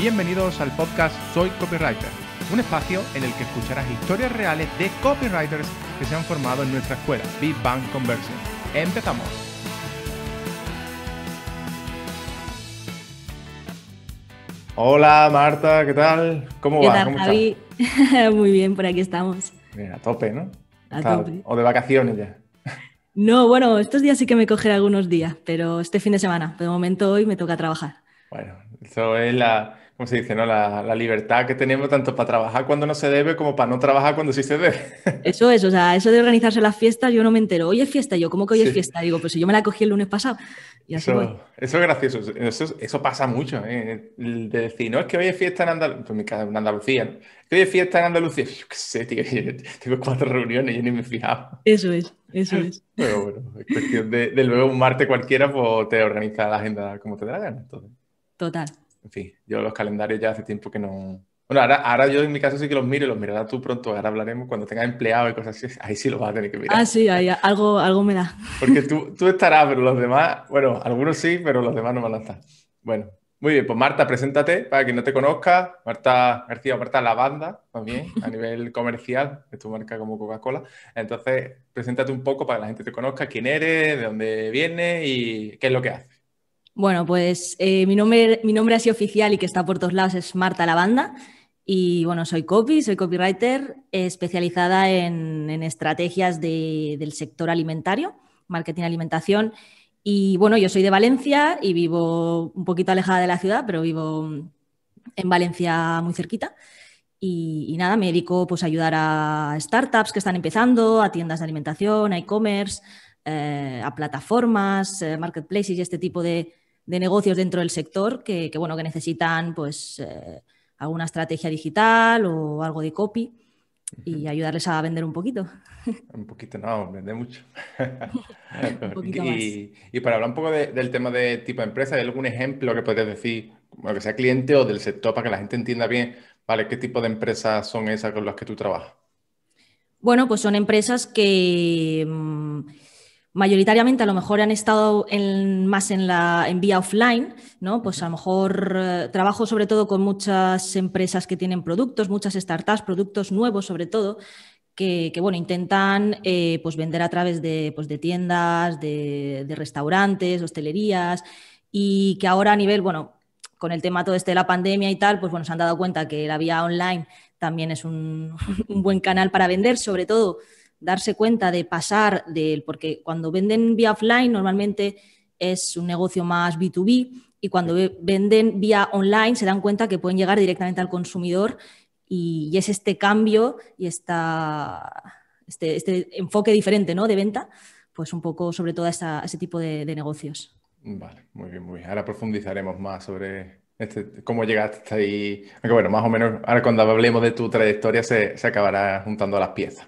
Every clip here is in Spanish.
Bienvenidos al podcast Soy Copywriter, un espacio en el que escucharás historias reales de copywriters que se han formado en nuestra escuela, Big Bang Conversion. ¡Empezamos! Hola Marta, ¿qué tal? ¿Cómo ¿Qué va? Javi? Muy bien, por aquí estamos. a tope, ¿no? A tope. O de vacaciones ya. No, bueno, estos días sí que me cogeré algunos días, pero este fin de semana, de momento hoy me toca trabajar. Bueno, eso es la, como se dice? No? La, libertad que tenemos tanto para trabajar cuando no se debe como para no trabajar cuando sí se debe. Eso es, o sea, eso de organizarse las fiestas, yo no me entero. Hoy es fiesta, yo, ¿cómo que hoy es fiesta? Digo, pues si yo me la cogí el lunes pasado. Y así eso, eso es gracioso, eso, eso pasa mucho. ¿eh? De decir, no, es que hoy es fiesta en, pues en Andalucía, que hoy es fiesta en Andalucía. Yo qué sé, tío, yo tengo cuatro reuniones, yo ni me fijaba. Eso es. Eso es. Pero bueno, cuestión de, luego un martes cualquiera, pues te organiza la agenda como te dé la gana. Entonces. Total en fin, yo los calendarios ya hace tiempo que no... Bueno, ahora, ahora yo en mi caso sí que los miro y los mirarás tú pronto. Ahora hablaremos cuando tengas empleado y cosas así. Ahí sí los vas a tener que mirar. Ah, sí, ahí, algo, algo me da. Porque tú, estarás, pero los demás, bueno, algunos sí, pero los demás no van a estar. Bueno, muy bien, pues Marta, preséntate para quien no te conozca. Marta García, Marta Lavanda, también a nivel comercial, es tu marca como Coca-Cola. Entonces, preséntate un poco para que la gente te conozca, quién eres, de dónde vienes y qué es lo que haces. Bueno, pues eh, mi, nombre, mi nombre así oficial y que está por todos lados es Marta Lavanda. Y bueno, soy copy, soy copywriter eh, especializada en, estrategias del sector alimentario, marketing alimentación. Y bueno, yo soy de Valencia y vivo un poquito alejada de la ciudad, pero vivo en Valencia muy cerquita. Y, nada, me dedico pues, a ayudar a startups que están empezando, a tiendas de alimentación, a e-commerce, eh, a plataformas, marketplaces y este tipo de, de negocios dentro del sector que, bueno, que necesitan pues, eh, alguna estrategia digital o algo de copy y ayudarles a vender un poquito. Un poquito, no, vender mucho. y, para hablar un poco del tema de tipo de empresa, ¿hay algún ejemplo que puedes decir, que sea cliente o del sector, para que la gente entienda bien, vale, qué tipo de empresas son esas con las que tú trabajas? Bueno, pues son empresas que mm, mayoritariamente a lo mejor han estado en, más en, la, en vía offline, ¿no? Pues a lo mejor eh, trabajo sobre todo con muchas empresas que tienen productos, muchas startups, productos nuevos sobre todo, que, bueno, intentan eh, pues vender a través de, pues de tiendas, de, restaurantes, hostelerías, y que ahora a nivel, bueno, con el tema todo este de la pandemia y tal, pues bueno, se han dado cuenta que la vía online también es un buen canal para vender, sobre todo darse cuenta de pasar del, porque cuando venden vía offline normalmente es un negocio más B2B y cuando venden vía online se dan cuenta que pueden llegar directamente al consumidor y, es este cambio y esta, este, este, enfoque diferente ¿no? de venta, pues un poco sobre todo a, ese tipo de, negocios. Vale, muy bien, muy bien. Ahora profundizaremos más sobre este, cómo llegaste ahí. Aunque bueno, más o menos ahora cuando hablemos de tu trayectoria se, se acabará juntando las piezas.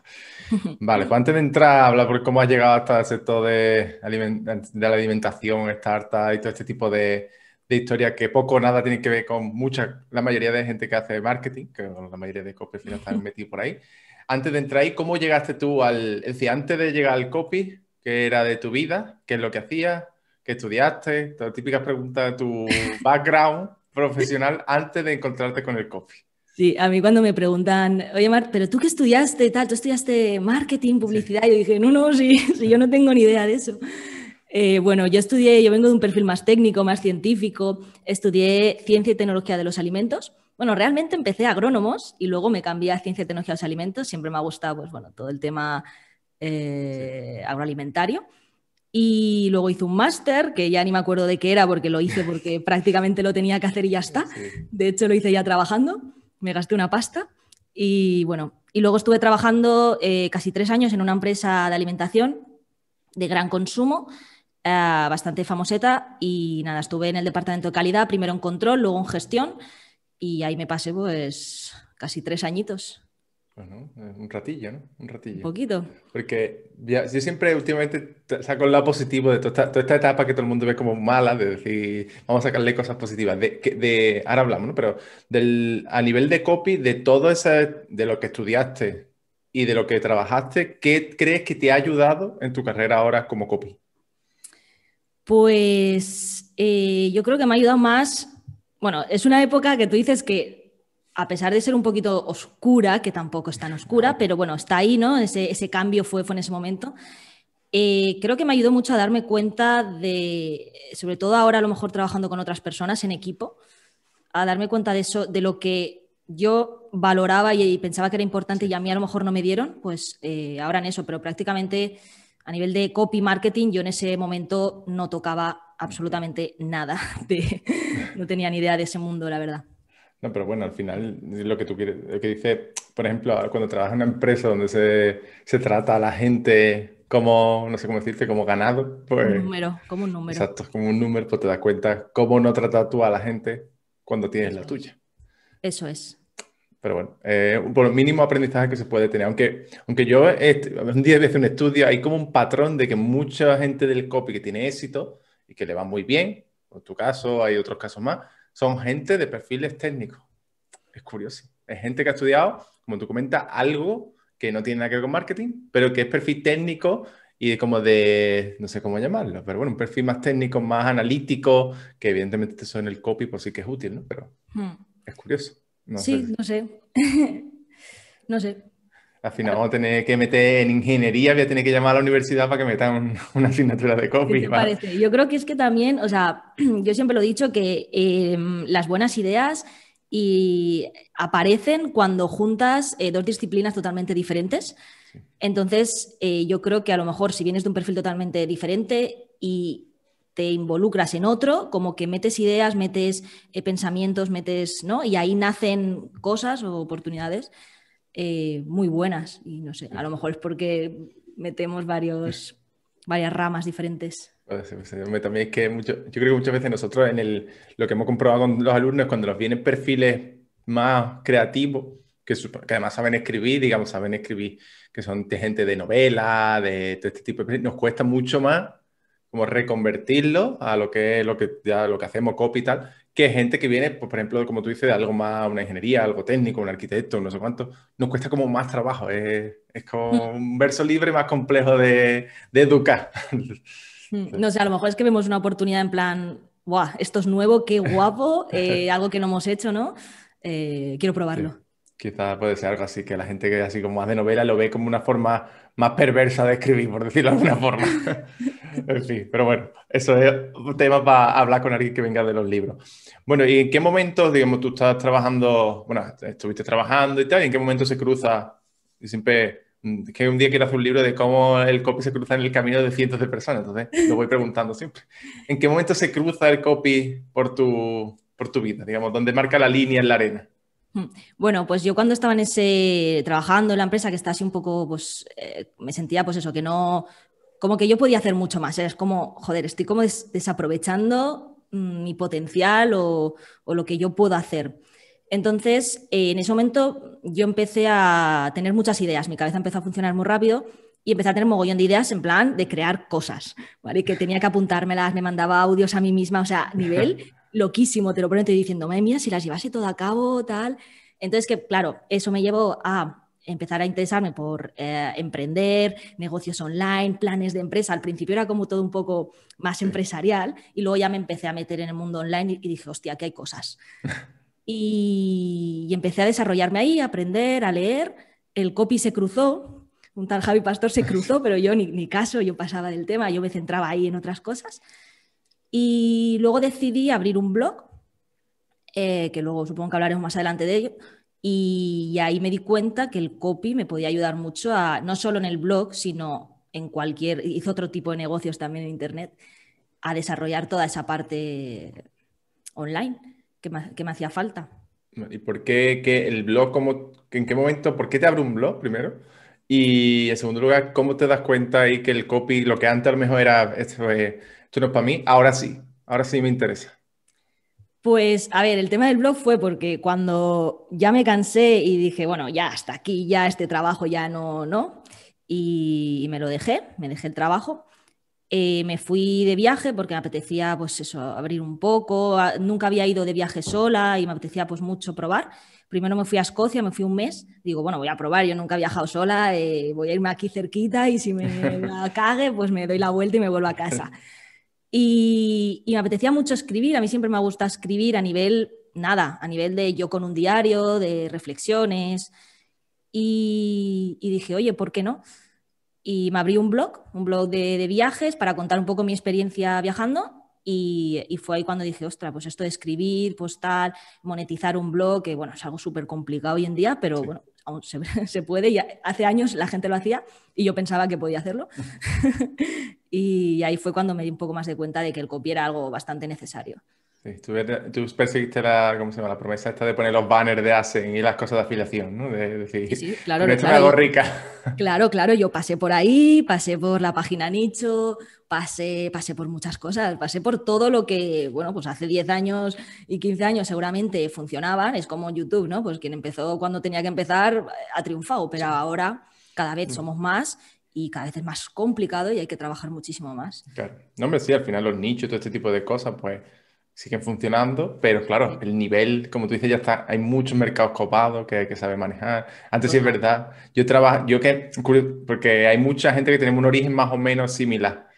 Vale, pues antes de entrar habla por cómo has llegado hasta el sector de, de la alimentación, startup y todo este tipo de, historias que poco o nada tiene que ver con mucha, la mayoría de gente que hace marketing, que la mayoría de copy están metidos por ahí. Antes de entrar ahí, ¿cómo llegaste tú al, es decir, antes de llegar al copy, que era de tu vida, qué es lo que hacías, qué estudiaste, las típicas preguntas de tu background profesional antes de encontrarte con el copy? Sí, a mí cuando me preguntan, oye Mar, pero tú qué estudiaste y tal, tú estudiaste marketing, publicidad, yo dije, no, no, sí, yo no tengo ni idea de eso. Eh, bueno, yo estudié, yo vengo de un perfil más técnico, más científico, estudié ciencia y tecnología de los alimentos. Bueno, realmente empecé agrónomos y luego me cambié a ciencia y tecnología de los alimentos. Siempre me ha gustado, pues, todo el tema eh, agroalimentario. Y luego hice un máster, que ya ni me acuerdo de qué era porque lo hice porque prácticamente lo tenía que hacer y ya está. De hecho, lo hice ya trabajando me gasté una pasta y bueno, y luego estuve trabajando eh, casi tres años en una empresa de alimentación de gran consumo, eh, bastante famoseta y nada, estuve en el departamento de calidad, primero en control, luego en gestión y ahí me pasé pues casi tres añitos. Bueno, pues, eh, un ratillo, ¿no? Un ratillo. Un poquito. Porque yo siempre últimamente saco el lado positivo de toda esta, etapa que todo el mundo ve como mala, de decir, vamos a sacarle cosas positivas. De, ahora hablamos, ¿no? Pero del, a nivel de copy, de todo eso, de lo que estudiaste y de lo que trabajaste, ¿qué crees que te ha ayudado en tu carrera ahora como copy? Pues eh, yo creo que me ha ayudado más, bueno, es una época que tú dices que a pesar de ser un poquito oscura, que tampoco es tan oscura, pero bueno, está ahí, ¿no? Ese, cambio fue, fue en ese momento. Eh, creo que me ayudó mucho a darme cuenta de, sobre todo ahora a lo mejor trabajando con otras personas en equipo, a darme cuenta de eso, de lo que yo valoraba y, pensaba que era importante y a mí a lo mejor no me dieron, pues eh, ahora en eso, pero prácticamente a nivel de copy marketing yo en ese momento no tocaba absolutamente nada, no tenía ni idea de ese mundo, la verdad. No, pero bueno, al final lo que tú quieres, lo que dice, por ejemplo, cuando trabajas en una empresa donde se, trata a la gente como, no sé cómo decirte, como ganado. Pues como un número, como un número. Exacto, como un número, pues te das cuenta cómo no tratas tú a la gente cuando tienes la tuya. Eso es. Pero bueno, eh, por lo mínimo aprendizaje que se puede tener. Aunque, aunque yo este, un día veces un estudio, hay como un patrón de que mucha gente del copy que tiene éxito y que le va muy bien, en tu caso, hay otros casos más, son gente de perfiles técnicos. Es curioso. Es gente que ha estudiado, como tú comentas, algo que no tiene nada que ver con marketing, pero que es perfil técnico y de como de, no sé cómo llamarlo, pero bueno, un perfil más técnico, más analítico, que evidentemente te suena el copy, por sí que es útil, ¿no? Pero hmm. es curioso. sí, no sé. no sé. Al final vamos a tener que meter en ingeniería, voy a tener que llamar a la universidad para que me dan una asignatura de copy. Parece? Yo creo que es que también, o sea, yo siempre lo he dicho que em, las buenas ideas y aparecen cuando juntas eh, dos disciplinas totalmente diferentes. Entonces, eh, yo creo que a lo mejor si vienes de un perfil totalmente diferente y te involucras en otro, como que metes ideas, metes eh, pensamientos, metes, ¿no? Y ahí nacen cosas o oportunidades. Eh, muy buenas. Y no sé, a lo mejor es porque metemos varias ramas diferentes. yo creo que muchas veces nosotros en lo que hemos comprobado con los alumnos cuando nos vienen perfiles más creativos, que, además saben escribir, digamos, saben escribir, que son gente de novela, de todo este tipo de... Nos cuesta mucho más como reconvertirlo a lo que, lo lo que hacemos copy y tal, que gente que viene, pues, por ejemplo, como tú dices, de algo más, una ingeniería, algo técnico, un arquitecto, no sé cuánto, nos cuesta como más trabajo. Es, es como mm. un verso libre más complejo de, de educar. Mm, no sé, a lo mejor es que vemos una oportunidad en plan, guau, esto es nuevo, qué guapo, eh, algo que no hemos hecho, ¿no? Eh, quiero probarlo. Quizás puede ser algo así, que la gente que así como más de novela lo ve como una forma más perversa de escribir, por decirlo de alguna forma. en pero bueno, eso es un tema para hablar con alguien que venga de los libros. Bueno, ¿y en qué momento, digamos, tú estás trabajando, bueno, estuviste trabajando y tal, en qué momento se cruza? Y siempre, mm, que un día quiero hacer un libro de cómo el copy se cruza en el camino de cientos de personas, entonces lo voy preguntando siempre. ¿En qué momento se cruza el copy por tu, por tu vida, digamos, donde marca la línea en la arena? Hmm. Bueno, pues yo cuando estaba en ese, trabajando en la empresa que está así un poco, pues eh, me sentía pues eso, que no, como que yo podía hacer mucho más. Es como, joder, estoy como desaprovechando mm, mi potencial o, lo que yo puedo hacer. Entonces, eh, en ese momento yo empecé a tener muchas ideas, mi cabeza empezó a funcionar muy rápido y empecé a tener mogollón de ideas en plan de crear cosas, ¿vale? Que tenía que apuntármelas, me mandaba audios a mí misma, o sea, nivel loquísimo, te lo prometo, diciendo, madre mía, si las llevase todo a cabo, tal. Entonces, que claro, eso me llevó a empezar a interesarme por eh, emprender, negocios online, planes de empresa. Al principio era como todo un poco más empresarial y luego ya me empecé a meter en el mundo online y, dije, hostia, aquí hay cosas. Y, empecé a desarrollarme ahí, a aprender, a leer. El copy se cruzó, un tal Javi Pastor se cruzó, pero yo ni, caso, yo pasaba del tema, yo me centraba ahí en otras cosas. Y luego decidí abrir un blog, eh, que luego supongo que hablaremos más adelante de ello y ahí me di cuenta que el copy me podía ayudar mucho a, no solo en el blog, sino en cualquier, hizo otro tipo de negocios también en Internet, a desarrollar toda esa parte online que me, hacía falta. ¿Y por qué el blog, en qué momento, por qué te abre un blog primero? Y en segundo lugar, ¿cómo te das cuenta ahí que el copy, lo que antes a lo mejor era, esto no es para mí, ahora sí, ahora sí me interesa? Pues a ver, el tema del blog fue porque cuando ya me cansé y dije, bueno, ya hasta aquí, ya este trabajo ya no, no, y, me lo dejé, me dejé el trabajo. Eh, me fui de viaje porque me apetecía, pues eso, abrir un poco. Ah, nunca había ido de viaje sola y me apetecía, pues mucho probar. Primero me fui a Escocia, me fui un mes. Digo, bueno, voy a probar, yo nunca he viajado sola, eh, voy a irme aquí cerquita y si me, me cague, pues me doy la vuelta y me vuelvo a casa. Y, me apetecía mucho escribir, a mí siempre me gusta escribir a nivel, nada, a nivel de yo con un diario, de reflexiones. Y, dije, oye, ¿por qué no? Y me abrí un blog, un blog de, viajes para contar un poco mi experiencia viajando y, fue ahí cuando dije, ostra, pues esto de escribir, postar, pues monetizar un blog, que bueno, es algo súper complicado hoy en día, pero bueno, aún se, puede, y hace años la gente lo hacía y yo pensaba que podía hacerlo. y ahí fue cuando me di un poco más de cuenta de que el copy era algo bastante necesario. tú, perseguiste la, promesa esta de poner los banners de ASEN y las cosas de afiliación, ¿no? De, decir, sí, claro, claro, rica. Claro, claro, yo pasé por ahí, pasé por la página nicho, pasé, por muchas cosas, pasé por todo lo que, bueno, pues hace 10 años y 15 años seguramente funcionaban, es como YouTube, ¿no? Pues quien empezó cuando tenía que empezar eh, ha triunfado, pero ahora cada vez mm. somos más y cada vez es más complicado y hay que trabajar muchísimo más. Claro. No, hombre, sí, al final los nichos, todo este tipo de cosas, pues siguen funcionando, pero claro, el nivel, como tú dices, ya está, hay muchos mercados copados que hay que saber manejar. Antes sí es verdad, yo trabajo, yo que, porque hay mucha gente que tenemos un origen más o menos similar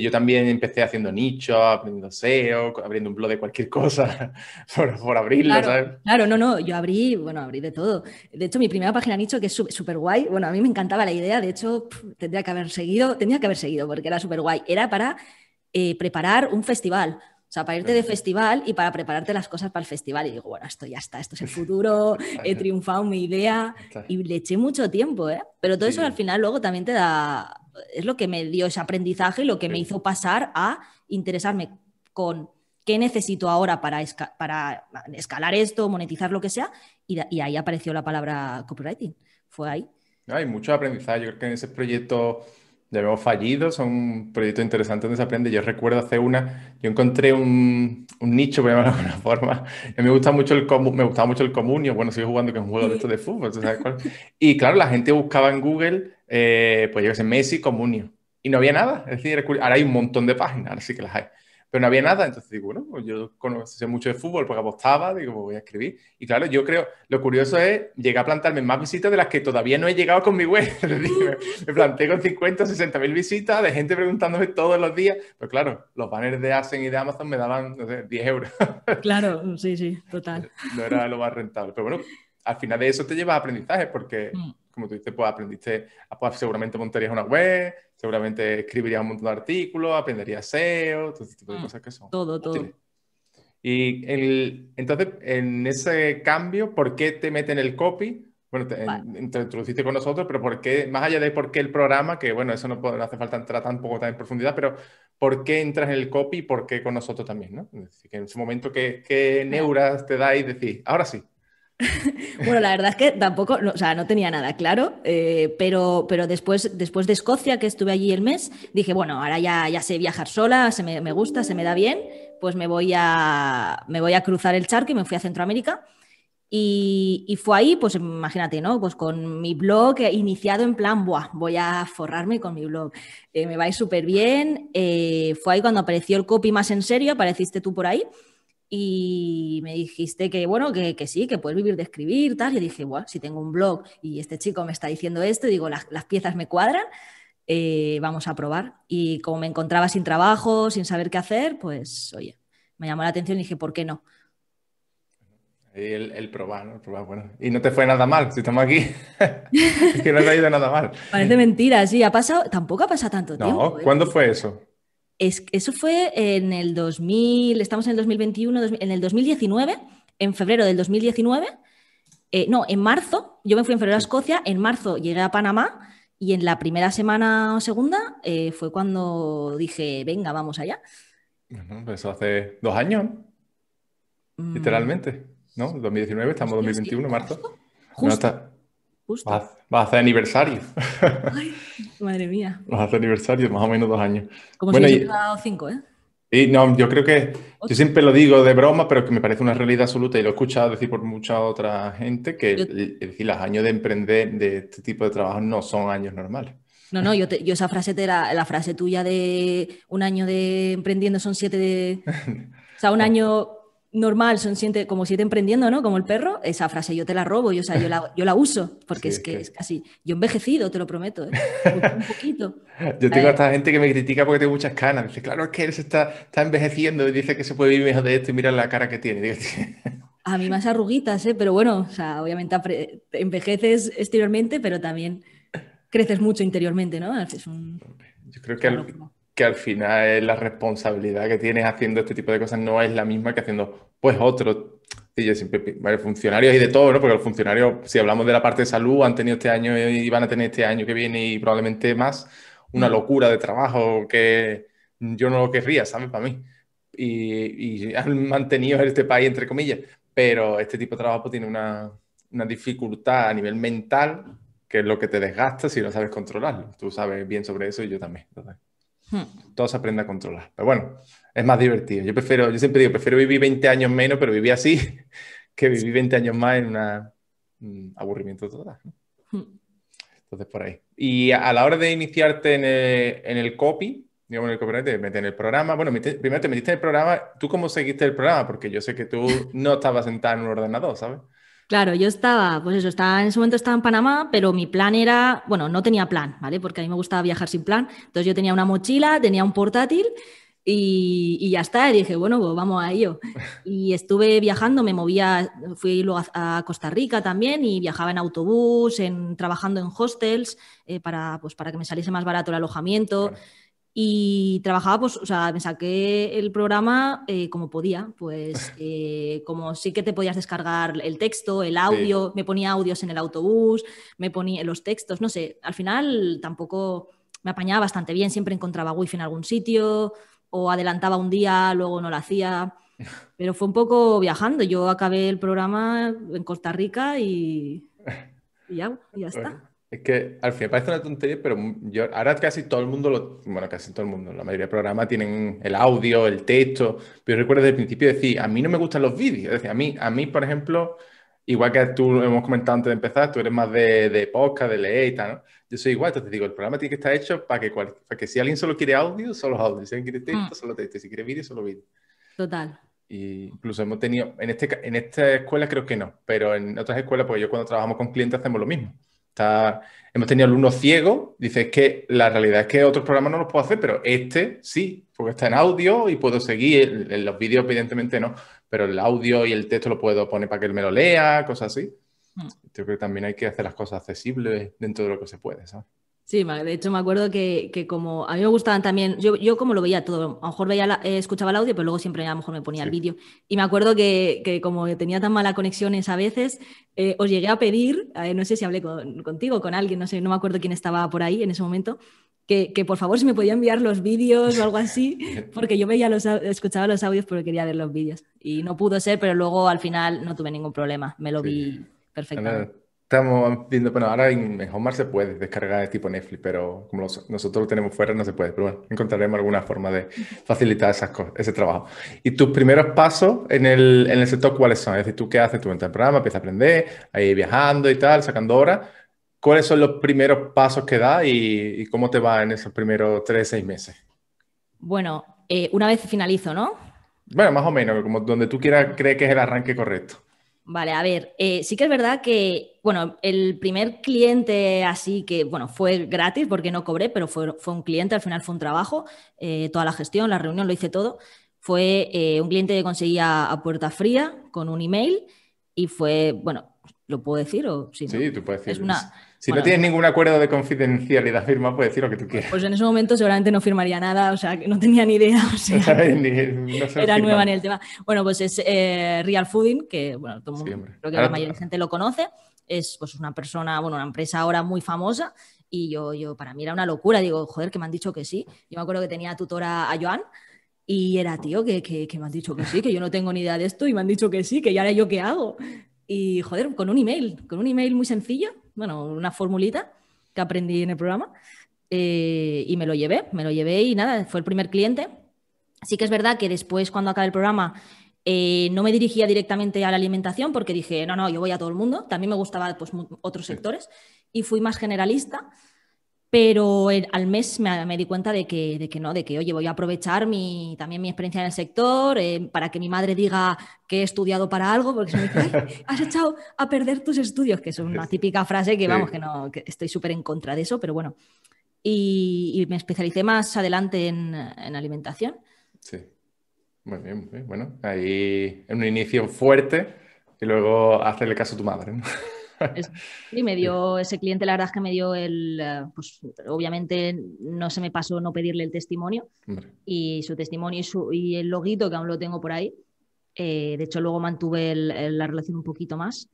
yo también empecé haciendo nicho aprendiendo SEO, abriendo un blog de cualquier cosa por, por abrirlo, claro, ¿sabes? Claro, no, no, yo abrí, bueno, abrí de todo. De hecho, mi primera página nicho, que es súper guay, bueno, a mí me encantaba la idea, de hecho, tendría que haber seguido, tenía que haber seguido, porque era súper guay. Era para eh, preparar un festival o sea, para irte de festival y para prepararte las cosas para el festival. Y digo, bueno, esto ya está, esto es el futuro, he triunfado mi idea. Y le eché mucho tiempo, ¿eh? Pero todo eso al final luego también te da, es lo que me dio ese aprendizaje y lo que me hizo pasar a interesarme con qué necesito ahora para, para escalar esto, monetizar lo que sea. Y, y ahí apareció la palabra copywriting. Fue ahí. Hay mucho aprendizaje. Yo creo que en ese proyecto ya veo fallido, son proyectos interesantes donde se aprende. Yo recuerdo hace una, yo encontré un, un nicho, por llamarlo de alguna forma. me, gusta mucho el me gustaba mucho el comunio, bueno, sigo jugando que es un juego de esto de fútbol, ¿sabes cuál? Y claro, la gente buscaba en Google, eh, pues yo sé, Messi, comunio. Y no había nada, es decir, ahora hay un montón de páginas, ahora sí que las hay pero no había nada. Entonces digo, bueno, pues yo conocí mucho de fútbol porque apostaba, digo, pues voy a escribir. Y claro, yo creo, lo curioso es, llegué a plantarme más visitas de las que todavía no he llegado con mi web. me, planteé planté con 50, 60 mil visitas de gente preguntándome todos los días. Pero claro, los banners de Asen y de Amazon me daban, no sé, 10 euros. claro, sí, sí, total. No era lo más rentable. Pero bueno, al final de eso te llevas aprendizaje porque, mm. como tú dices, pues aprendiste, pues seguramente montarías una web, seguramente escribiría un montón de artículos, aprendería SEO, todo ese tipo de mm, cosas que son. Todo, todo. Y el, entonces, en ese cambio, ¿por qué te meten el copy? Bueno, te, introduciste con nosotros, pero ¿por más allá de por qué el programa, que bueno, eso no, hace falta entrar tampoco tan en profundidad, pero ¿por qué entras en el copy y por qué con nosotros también? ¿no? Es decir, que en ese momento, ¿qué, qué neuras te da y decís, ahora sí? bueno, la verdad es que tampoco, o sea, no tenía nada claro, eh, pero, pero después, después de Escocia, que estuve allí el mes, dije, bueno, ahora ya, ya sé viajar sola, se me, gusta, se me da bien, pues me voy, a, me voy a cruzar el charco y me fui a Centroamérica. Y, fue ahí, pues imagínate, ¿no? Pues con mi blog iniciado en plan, Buah, voy a forrarme con mi blog, eh, me va a ir súper bien. Eh, fue ahí cuando apareció el copy más en serio, apareciste tú por ahí y me dijiste que, bueno, que, sí, que puedes vivir de escribir, tal. Y dije, bueno, si tengo un blog y este chico me está diciendo esto, digo, las, piezas me cuadran, eh, vamos a probar. Y como me encontraba sin trabajo, sin saber qué hacer, pues, oye, me llamó la atención y dije, ¿por qué no? el, probar, ¿no? bueno. Y no te fue nada mal, si estamos aquí. es que no te ha ido nada mal. Parece mentira, sí, ha pasado, tampoco ha pasado tanto tiempo. No, ¿eh? ¿Cuándo fue eso? eso fue en el 2000, estamos en el 2021, en el 2019, en febrero del 2019, eh, no, en marzo, yo me fui en febrero a Escocia, en marzo llegué a Panamá y en la primera semana o segunda eh, fue cuando dije, venga, vamos allá. Pues eso hace dos años, mm. literalmente, ¿no? 2019, estamos en 2021, marzo. Justo, justo. Ah, Vas a hacer aniversario. Ay, madre mía. Vas a hacer aniversario, más o menos dos años. Como bueno, si hubiera dado cinco, ¿eh? Y no, yo creo que, yo siempre lo digo de broma, pero que me parece una realidad absoluta y lo he escuchado decir por mucha otra gente, que eh, los años de emprender de este tipo de trabajo no son años normales. No, no, yo, esa frase era la frase tuya de un año de emprendiendo son siete de... O sea, un año normal son siente como siete emprendiendo, ¿no? Como el perro, esa frase yo te la robo, yo, sea, yo, la, yo la uso, porque es, que, es casi, yo envejecido, te lo prometo, ¿eh? un poquito. Yo tengo hasta esta gente que me critica porque tengo muchas canas, dice, claro, es que él se está, está envejeciendo y dice que se puede vivir mejor de esto y mira la cara que tiene. a mí más arruguitas, ¿eh? Pero bueno, obviamente envejeces exteriormente, pero también creces mucho interiormente, ¿no? Yo creo que que al final la responsabilidad que tienes haciendo este tipo de cosas no es la misma que haciendo pues otro. Y yo siempre, funcionarios y de todo, ¿no? Porque los funcionarios, si hablamos de la parte de salud, han tenido este año y van a tener este año que viene y probablemente más una mm. locura de trabajo que yo no lo querría, ¿sabes? Para mí. Y, han mantenido este país, entre comillas. Pero este tipo de trabajo tiene una, una dificultad a nivel mental, que es lo que te desgasta si no sabes controlarlo. Tú sabes bien sobre eso y yo también. ¿verdad? Hmm. Todo se aprende a controlar. Pero bueno, es más divertido. Yo prefiero, yo siempre digo, prefiero vivir 20 años menos, pero vivir así, que vivir 20 años más en un aburrimiento total. Hmm. Entonces, por ahí. Y a la hora de iniciarte en el, copy, digamos, en el copyright, te en el programa. Bueno, primero te metiste en el programa. ¿Tú cómo seguiste el programa? Porque yo sé que tú no estabas sentado en un ordenador, ¿sabes? Claro, yo estaba, pues eso, estaba, en ese momento estaba en Panamá, pero mi plan era, bueno, no tenía plan, ¿vale? Porque a mí me gustaba viajar sin plan. Entonces yo tenía una mochila, tenía un portátil y, ya está. Y dije, bueno, pues vamos a ello. Y estuve viajando, me movía, fui luego a, Costa Rica también y viajaba en autobús, en, trabajando en hostels eh, para, pues, para que me saliese más barato el alojamiento. Y trabajaba, pues, o sea, me saqué el programa eh, como podía, pues eh, como sí que te podías descargar el texto, el audio, me ponía audios en el autobús, me ponía los textos, no sé, al final tampoco me apañaba bastante bien, siempre encontraba wifi en algún sitio o adelantaba un día, luego no lo hacía, pero fue un poco viajando, yo acabé el programa en Costa Rica y, ya, y ya está. Es que al final parece una tontería, pero yo, ahora casi todo el mundo, lo, bueno, casi todo el mundo, la mayoría de programas tienen el audio, el texto, pero yo recuerdo desde el principio decir, a mí no me gustan los vídeos, es decir, a mí, a mí, por ejemplo, igual que tú hemos comentado antes de empezar, tú eres más de, de podcast, de leer y tal, Yo soy igual, entonces digo, el programa tiene que estar hecho para que, que si alguien solo quiere audio, solo audio, si alguien quiere mm. texto, solo texto, si quiere vídeo, solo vídeo. Total. Y incluso hemos tenido, en, este, en esta escuela creo que no, pero en otras escuelas, pues yo cuando trabajamos con clientes hacemos lo mismo. Hemos tenido alumnos ciego dices que la realidad es que otros programas no los puedo hacer, pero este sí, porque está en audio y puedo seguir, en los vídeos evidentemente no, pero el audio y el texto lo puedo poner para que él me lo lea, cosas así. Mm. Yo creo que también hay que hacer las cosas accesibles dentro de lo que se puede, ¿sabes? Sí, de hecho me acuerdo que, como a mí me gustaban también, yo, como lo veía todo, a lo mejor veía eh, escuchaba el audio, pero luego siempre a lo mejor me ponía el vídeo. Y me acuerdo que, como tenía tan malas conexiones a veces, eh, os llegué a pedir, no sé si hablé contigo, con alguien, no sé, no me acuerdo quién estaba por ahí en ese momento, que, por favor si me podía enviar los vídeos o algo así, porque yo veía los, escuchaba los audios pero quería ver los vídeos. Y no pudo ser, pero luego al final no tuve ningún problema, me lo vi perfectamente. Estamos viendo, bueno, ahora en, mejor se puede descargar tipo Netflix, pero como nosotros lo tenemos fuera no se puede, pero bueno, encontraremos alguna forma de facilitar esas ese trabajo. ¿Y tus primeros pasos en el, en sector cuáles son? Es decir, tú qué haces, tú entras programa, empiezas a aprender, ahí viajando y tal, sacando horas. ¿Cuáles son los primeros pasos que da y, cómo te va en esos primeros tres, seis meses? Bueno, eh, una vez finalizo, ¿no? Bueno, más o menos, como donde tú quieras, cree que es el arranque correcto. Vale, a ver, eh, sí que es verdad que, bueno, el primer cliente así que, bueno, fue gratis porque no cobré, pero fue, un cliente, al final fue un trabajo, eh, toda la gestión, la reunión, lo hice todo. Fue eh, un cliente que conseguía a puerta fría con un email y fue, bueno, ¿lo puedo decir o sí? Sí, tú puedes decir. Es una, si no tienes ningún acuerdo de confidencialidad firma, puedes decir lo que tú quieras. Pues en ese momento seguramente no firmaría nada, o sea, que no tenía ni idea, o sea, era nueva en el tema. Bueno, pues es eh, Real Fooding, que bueno, creo que la mayoría de gente lo conoce, es pues una persona, bueno, una empresa ahora muy famosa y yo, yo para mí era una locura, digo, joder, que me han dicho que sí. Yo me acuerdo que tenía tutora a Joan. Y era, tío, que, me han dicho que sí, que yo no tengo ni idea de esto y me han dicho que sí, que ya ahora yo qué hago. Y joder, con un email, con un email muy sencillo, bueno, una formulita que aprendí en el programa. Eh, y me lo llevé, me lo llevé y nada, fue el primer cliente. Sí que es verdad que después, cuando acabé el programa, eh, no me dirigía directamente a la alimentación porque dije, no, no, yo voy a todo el mundo. También me gustaba pues, otros sectores y fui más generalista pero al mes me, di cuenta de que, no, de que, oye, voy a aprovechar mi, también mi experiencia en el sector eh, para que mi madre diga que he estudiado para algo, porque se me dice, has echado a perder tus estudios, que es una típica frase que, vamos, que no, estoy súper en contra de eso, pero bueno. Y, me especialicé más adelante en, alimentación. Sí. Muy bien, muy bien. Bueno, ahí es un inicio fuerte y luego hacerle caso a tu madre, ¿no? y me dio ese cliente, la verdad es que me dio el, eh, pues, obviamente no se me pasó no pedirle el testimonio y su testimonio y, el loguito que aún lo tengo por ahí. Eh, de hecho, luego mantuve la relación un poquito más.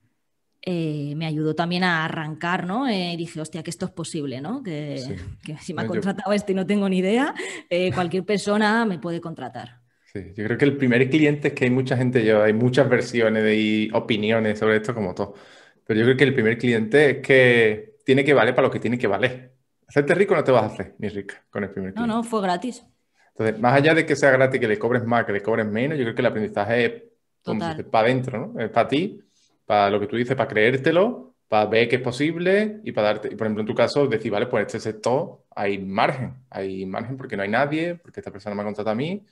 Eh, me ayudó también a arrancar, ¿no? Eh, dije, hostia, que esto es posible, ¿no? Que, si me ha contratado este y no tengo ni idea, cualquier persona me puede contratar. yo creo que el primer cliente es que hay mucha gente, yo, hay muchas versiones y opiniones sobre esto, como todo. Pero yo creo que el primer cliente es que tiene que valer para lo que tiene que valer. Hacerte rico no te vas a hacer ni rica con el primer cliente. No, no, fue gratis. Entonces, más allá de que sea gratis, que le cobres más, que le cobres menos, yo creo que el aprendizaje es para adentro, ¿no? Es para ti, para lo que tú dices, para creértelo, para ver que es posible y para darte, por ejemplo, en tu caso, decir, vale, pues este sector hay margen, hay margen porque no hay nadie, porque esta persona me ha contratado a mí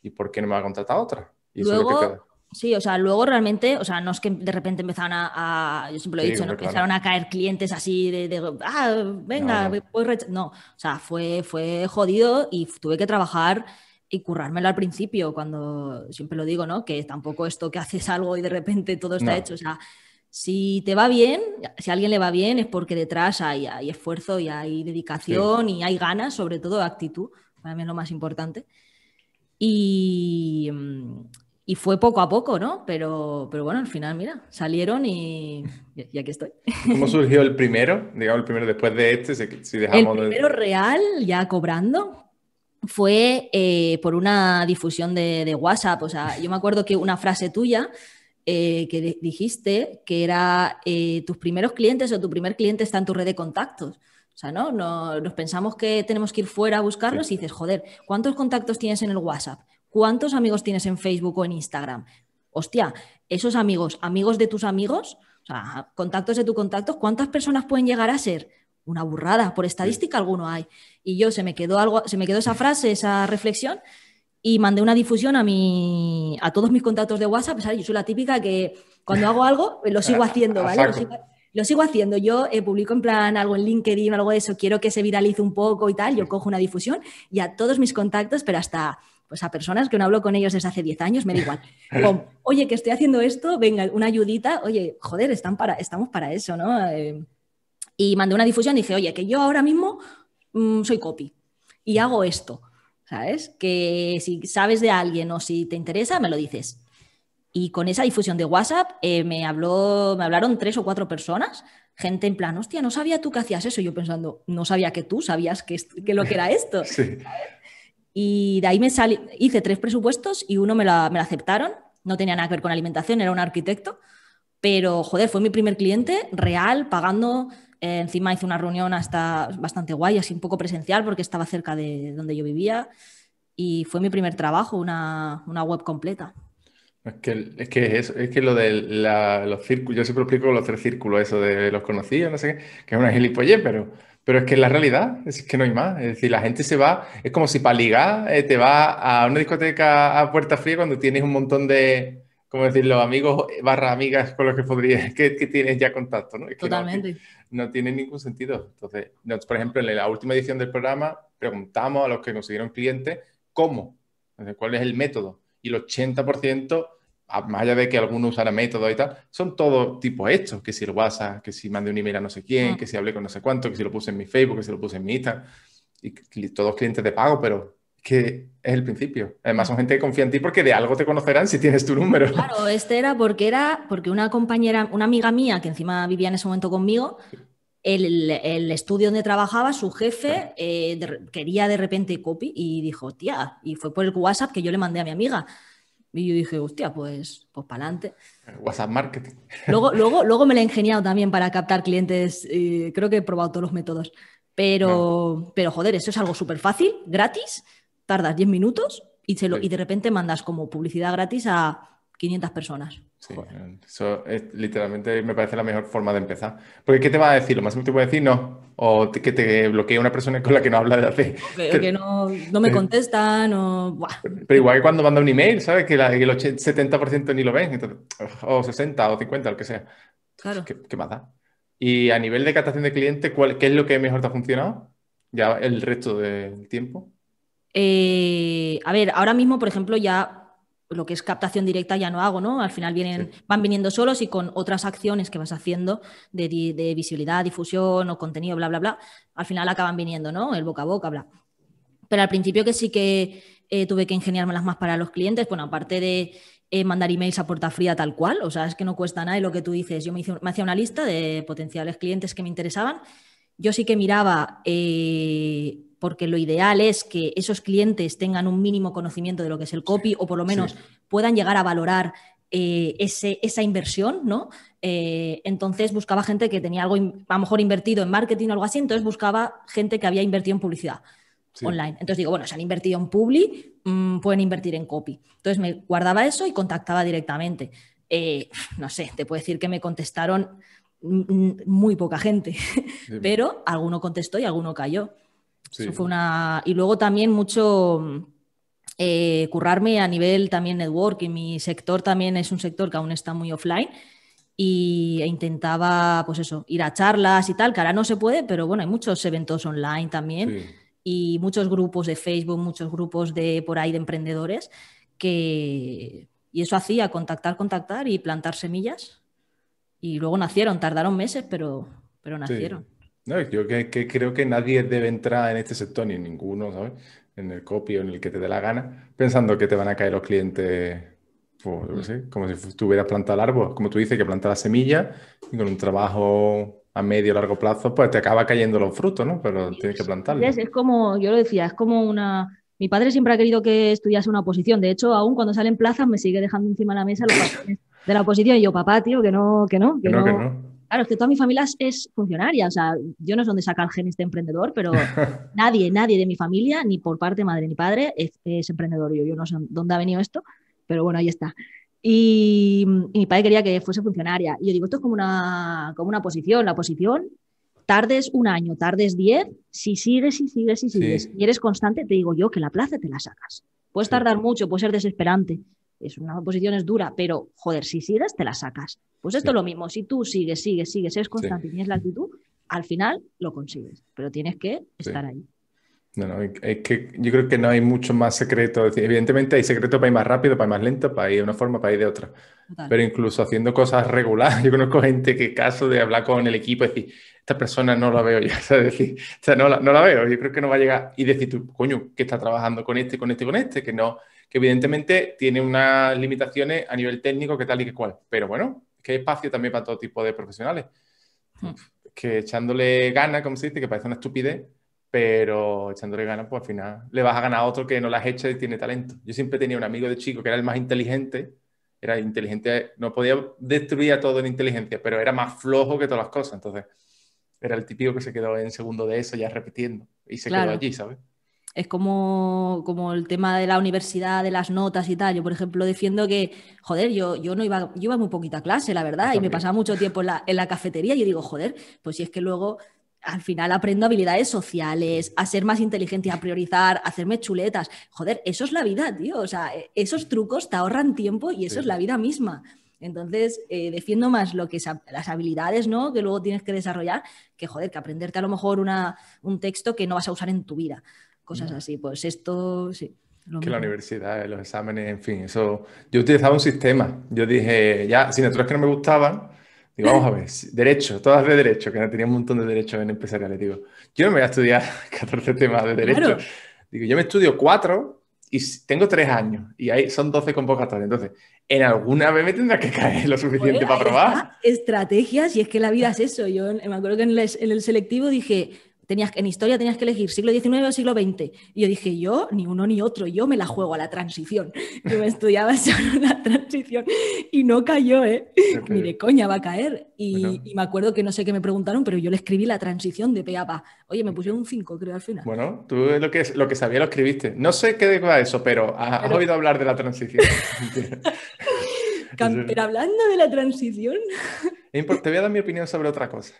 y porque no me ha contratado a otra. Y eso es lo que Sí, o sea, luego realmente, o sea, no es que de repente empezaron a, yo siempre lo he dicho, ¿no? empezaron a caer clientes así de, ah, venga, no, no. o sea, fue, fue jodido y tuve que trabajar y currármelo al principio, cuando siempre lo digo, ¿no? Que tampoco esto que haces algo y de repente todo está hecho, o sea, si te va bien, si a alguien le va bien, es porque detrás hay, esfuerzo y hay dedicación y hay ganas, sobre todo actitud, para mí es lo más importante. Y, mm, y fue poco a poco, ¿no? Pero, pero bueno, al final, mira, salieron y, y aquí estoy. ¿Cómo surgió el primero? Digamos, el primero después de este, si dejamos... El primero real, ya cobrando, fue eh, por una difusión de, WhatsApp. O sea, yo me acuerdo que una frase tuya eh, que dijiste que era eh, tus primeros clientes o tu primer cliente está en tu red de contactos. O sea, ¿no? Nos, pensamos que tenemos que ir fuera a buscarlos y dices, joder, ¿cuántos contactos tienes en el WhatsApp? ¿Cuántos amigos tienes en Facebook o en Instagram? Hostia, esos amigos, amigos de tus amigos, o sea, contactos de tus contactos, ¿cuántas personas pueden llegar a ser? Una burrada, por estadística alguno hay. Y yo se me quedó algo, se me quedó esa frase, esa reflexión, y mandé una difusión a mi, a todos mis contactos de WhatsApp. ¿sabes? Yo soy la típica que cuando hago algo eh, lo sigo haciendo, ¿vale? Lo sigo, haciendo. Yo eh, publico en plan algo en LinkedIn, algo de eso, quiero que se viralice un poco y tal. Yo cojo una difusión y a todos mis contactos, pero hasta pues a personas que no hablo con ellos desde hace 10 años, me da igual. oye, que estoy haciendo esto, venga, una ayudita, oye, joder, están para, estamos para eso, ¿no? Eh, y mandé una difusión y dije, oye, que yo ahora mismo mm, soy copy y hago esto, ¿sabes? Que si sabes de alguien o si te interesa, me lo dices. Y con esa difusión de WhatsApp eh, me, habló, me hablaron tres o cuatro personas, gente en plan, hostia, no sabía tú que hacías eso. Yo pensando, no sabía que tú sabías que, que lo que era esto. Y de ahí me salí, hice tres presupuestos y uno me lo, me aceptaron. No tenía nada que ver con alimentación, era un arquitecto. Pero, joder, fue mi primer cliente real, pagando. Eh, encima hice una reunión hasta bastante guay, así un poco presencial, porque estaba cerca de donde yo vivía. Y fue mi primer trabajo, una, una web completa. Es que, es que, es que lo de los círculos, yo siempre explico los tres círculos, eso de los conocidos, no sé qué, que es una gilipollez, pero pero es que la realidad es que no hay más. Es decir, la gente se va, es como si para ligar eh, te va a una discoteca a puerta fría cuando tienes un montón de, ¿cómo decirlo?, amigos barra amigas con los que podrías, que, tienes ya contacto, ¿no? Es Totalmente. no, tiene ningún sentido. Entonces, por ejemplo, en la última edición del programa preguntamos a los que consiguieron clientes cómo, cuál es el método. Y el 80% más allá de que algunos usaran métodos y tal, son todos tipos hechos, que si el WhatsApp, que si mandé un email a no sé quién, mm. que si hablé con no sé cuánto, que si lo puse en mi Facebook, que si lo puse en mi Instagram, y todos clientes de pago, pero que es el principio. Además, son gente que confía en ti porque de algo te conocerán si tienes tu número. Claro, este era porque era porque una compañera, una amiga mía que encima vivía en ese momento conmigo, el, el estudio donde trabajaba, su jefe eh, quería de repente copy y dijo, tía, y fue por el WhatsApp que yo le mandé a mi amiga. Y yo dije, hostia, pues, pues para adelante. Eh, WhatsApp marketing. Luego, luego, luego me la he ingeniado también para captar clientes. Eh, creo que he probado todos los métodos. Pero, pero joder, eso es algo súper fácil, gratis. Tardas 10 minutos y, y de repente mandas como publicidad gratis a 500 personas. Sí, eso literalmente me parece la mejor forma de empezar. Porque ¿qué te va a decir? Lo máximo te puede decir no. O que te bloquee una persona con la que no habla de hace. que, no, me contestan o... Pero, igual que cuando manda un email, ¿sabes? Que, el 70% ni lo ven. o 60 o 50, lo que sea. Claro. ¿Qué, más da? Y a nivel de captación de cliente ¿cuál, ¿qué es lo que mejor te ha funcionado? Ya el resto del tiempo. Eh, a ver, ahora mismo, por ejemplo, ya lo que es captación directa ya no hago, ¿no? Al final vienen, van viniendo solos y con otras acciones que vas haciendo de, visibilidad, difusión o contenido, bla, bla, bla, al final acaban viniendo, ¿no? El boca a boca, bla. Pero al principio que sí que eh, tuve que ingeniármelas más para los clientes, bueno, aparte de eh, mandar emails a puerta fría tal cual, o sea, es que no cuesta nada y lo que tú dices, yo me, hacía una lista de potenciales clientes que me interesaban, yo sí que miraba... Eh, porque lo ideal es que esos clientes tengan un mínimo conocimiento de lo que es el copy o por lo menos puedan llegar a valorar eh, esa inversión, ¿no? Eh, entonces buscaba gente que tenía algo, a lo mejor invertido en marketing o algo así, entonces buscaba gente que había invertido en publicidad. online. Entonces digo, bueno, se han invertido en Publi, mm, pueden invertir en Copy. Entonces me guardaba eso y contactaba directamente. Eh, no sé, te puedo decir que me contestaron mm, mm, muy poca gente, pero alguno contestó y alguno cayó fue una... Y luego también mucho eh, currarme a nivel también networking. Mi sector también es un sector que aún está muy offline y e intentaba, pues eso, ir a charlas y tal, que ahora no se puede, pero bueno, hay muchos eventos online también y muchos grupos de Facebook, muchos grupos de por ahí de emprendedores que... Y eso hacía contactar, contactar y plantar semillas. Y luego nacieron, tardaron meses, pero, pero nacieron. No, yo que, creo que nadie debe entrar en este sector, ni ninguno, ¿sabes? En el copio, en el que te dé la gana, pensando que te van a caer los clientes, pues, como si tuvieras plantado el árbol. Como tú dices, que planta la semilla y con un trabajo a medio largo plazo, pues te acaba cayendo los frutos, ¿no? Pero tienes que plantarlo. Es, como, yo lo decía, es como una, mi padre siempre ha querido que estudiase una oposición. De hecho, aún cuando salen plazas me sigue dejando encima de la mesa de la oposición. Y yo, papá, tío, que no, que no, que no. Claro, es que toda mi familia es, funcionaria, o sea, yo no sé dónde sacar gen este emprendedor, pero nadie, nadie de mi familia, ni por parte madre ni padre, es, emprendedor. Yo, no sé dónde ha venido esto, pero bueno, ahí está. Y, mi padre quería que fuese funcionaria. Y yo digo, esto es como una, como una posición, la posición tardes un año, tardes diez, si sigues y sigues y sigues y eres constante, te digo yo que la plaza te la sacas. Puedes tardar mucho, puede ser desesperante, es una posición es dura, pero joder, si sigues, te la sacas. Pues esto es lo mismo, si tú sigues, sigues, sigues, eres constante y tienes la actitud, al final lo consigues, pero tienes que estar ahí. No, no, es que yo creo que no hay mucho más secreto. evidentemente hay secretos para ir más rápido, para ir más lento, para ir de una forma, para ir de otra. Pero incluso haciendo cosas regulares, yo conozco gente que caso de hablar con el equipo y decir, esta persona no la veo ya, Decir, o sea, no la, no la, veo, yo creo que no va a llegar y decir tú, coño, que está trabajando con este, con este, con este, que no, que evidentemente tiene unas limitaciones a nivel técnico que tal y que cual, pero bueno, es que hay espacio también para todo tipo de profesionales. Hmm. Que echándole ganas, como se dice, que parece una estupidez, pero echándole ganas, pues al final le vas a ganar a otro que no las echa y tiene talento. Yo siempre tenía un amigo de chico que era el más inteligente, era inteligente, no podía destruir a todo en inteligencia, pero era más flojo que todas las cosas, entonces era el típico que se quedó en segundo de eso ya repitiendo y se quedó allí, ¿sabes? es como, el tema de la universidad, de las notas y tal. Yo, por ejemplo, defiendo que, joder, yo, no iba, iba muy poquita clase, la verdad, y me pasaba mucho tiempo en la, cafetería y yo digo, joder, pues si es que luego al final aprendo habilidades sociales, a ser más inteligente, a priorizar, a hacerme chuletas. Joder, eso es la vida, tío. O sea, e, esos trucos te ahorran tiempo y eso es la vida misma. Entonces, eh, defiendo más lo que las habilidades, ¿no? Que luego tienes que desarrollar, que joder, que aprenderte a lo mejor un texto que no vas a usar en tu vida cosas así. Pues esto, sí. que la universidad, los exámenes, en fin, eso. Yo utilizaba un sistema. Yo dije, ya, asignaturas que no me gustaban, digo, vamos a ver, derecho, todas de derecho, que tenía un montón de derechos en empresariales. Digo, yo no me voy a estudiar 14 temas de derecho. Digo, yo me estudio cuatro y tengo tres años y ahí son 12 convocatorias. Entonces, en alguna vez me tendrá que caer lo suficiente para probar. Estrategias, y es que la vida es eso. Yo me acuerdo que en el selectivo dije, Tenías, en historia tenías que elegir siglo XIX o siglo XX. Y yo dije, yo ni uno ni otro, yo me la juego a la transición. Yo me estudiaba solo la transición y no cayó, ¿eh? Ni de coña va a caer. Y, me acuerdo que no sé qué me preguntaron, pero yo le escribí la transición de peapa. Oye, me pusieron un 5, creo, al final. Bueno, tú lo que, lo que sabía lo escribiste. No sé qué de eso, pero has, oído hablar de la transición. pero hablando de la transición, te voy a dar mi opinión sobre otra cosa.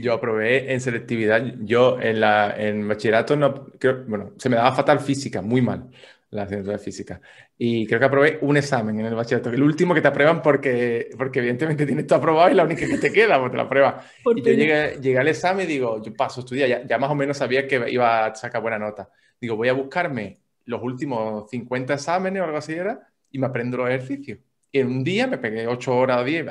Yo aprobé en selectividad, yo en, la, en bachillerato no, bueno, se me daba fatal física, muy mal la asignatura de física. Y creo que aprobé un examen en el bachillerato, el último que te aprueban porque, porque evidentemente tienes todo aprobado y la única que te queda, porque te la prueba. Y yo llegué, llegué, al examen y digo, yo paso, estudia, ya, ya más o menos sabía que iba a sacar buena nota. Digo, voy a buscarme los últimos 50 exámenes o algo así era y me aprendo los ejercicios. Y en un día me pegué ocho horas o 10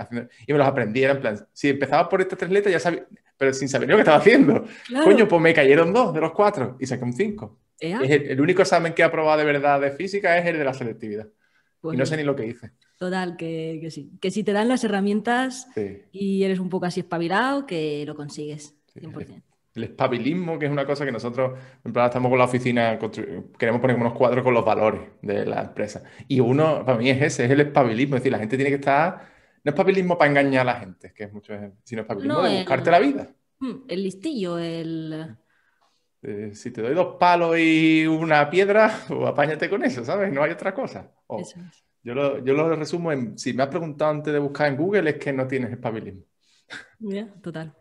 y me los aprendí. Era en plan, si empezaba por estas tres letras, ya sabía, pero sin saber lo que estaba haciendo. Coño, pues me cayeron dos de los cuatro y saqué un cinco. El, único examen que he aprobado de verdad de física es el de la selectividad. y no sé ni lo que hice. Total, que, que, sí. Que si te dan las herramientas y eres un poco así espabilado, que lo consigues. 100%. El espabilismo, que es una cosa que nosotros, en plan, estamos con la oficina, queremos poner unos cuadros con los valores de la empresa. Y uno, para mí, es ese, es el espabilismo. Es decir, la gente tiene que estar. No es espabilismo para engañar a la gente, que es mucho. Sino espabilismo no, de buscarte la vida. Mm, el listillo, el. Eh, si te doy dos palos y una piedra, o pues apáñate con eso, ¿sabes? No hay otra cosa. yo, lo, yo lo resumo en. Si me has preguntado antes de buscar en Google, es que no tienes espabilismo. Yeah, total.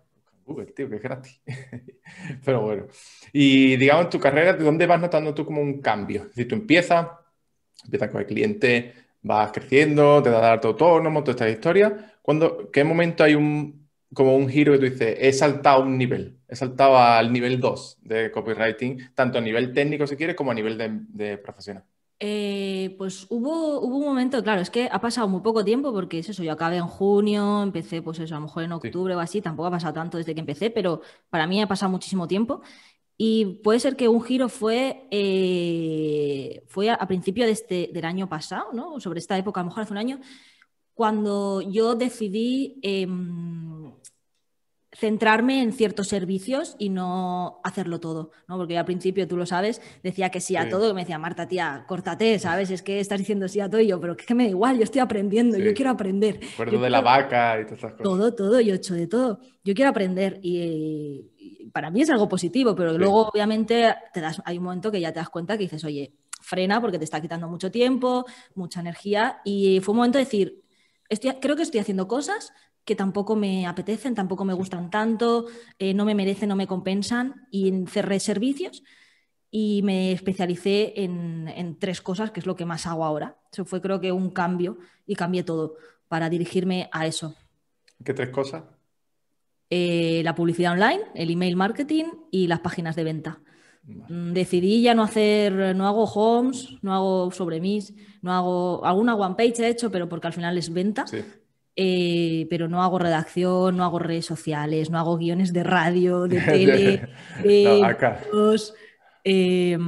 Google, tío, que es gratis. Pero bueno. Y digamos, en tu carrera, ¿de dónde vas notando tú como un cambio? Si tú empiezas, empiezas con el cliente, vas creciendo, te da dar tu autónomo, toda esta historia. ¿Qué momento hay un, como un giro que tú dices, he saltado un nivel, he saltado al nivel 2 de copywriting, tanto a nivel técnico si quieres como a nivel de profesional? Eh, pues hubo, hubo un momento, claro, es que ha pasado muy poco tiempo porque es eso, yo acabé en junio, empecé pues eso, a lo mejor en octubre o así, tampoco ha pasado tanto desde que empecé, pero para mí ha pasado muchísimo tiempo. Y puede ser que un giro fue, eh, fue a, principio de este, del año pasado, ¿no? Sobre esta época, a lo mejor hace un año, cuando yo decidí em, centrarme en ciertos servicios y no hacerlo todo, ¿no? Porque yo al principio, tú lo sabes, decía que sí a todo, me decía, Marta, tía, córtate, ¿sabes? Es que estás diciendo sí a todo, y yo, pero es que me da igual, yo estoy aprendiendo, yo quiero aprender. de la vaca y todas esas cosas. Todo, todo, yo he hecho de todo. Yo quiero aprender y, para mí es algo positivo, pero luego obviamente te das, hay un momento que ya te das cuenta que dices, oye, frena porque te está quitando mucho tiempo, mucha energía, y fue un momento de decir, creo que estoy haciendo cosas que tampoco me apetecen, tampoco me gustan tanto, eh, no me merecen, no me compensan, y cerré servicios y me especialicé en, tres cosas, que es lo que más hago ahora. Eso fue creo que un cambio y cambié todo para dirigirme a eso. ¿Qué tres cosas? Eh, la publicidad online, el email marketing y las páginas de venta. Mm, decidí ya no hacer, no hago homes, no hago sobre mis, no hago, alguna one page he hecho, pero porque al final es venta, sí. Eh, pero no hago redacción, no hago redes sociales, no hago guiones de radio, de tele, eh, em,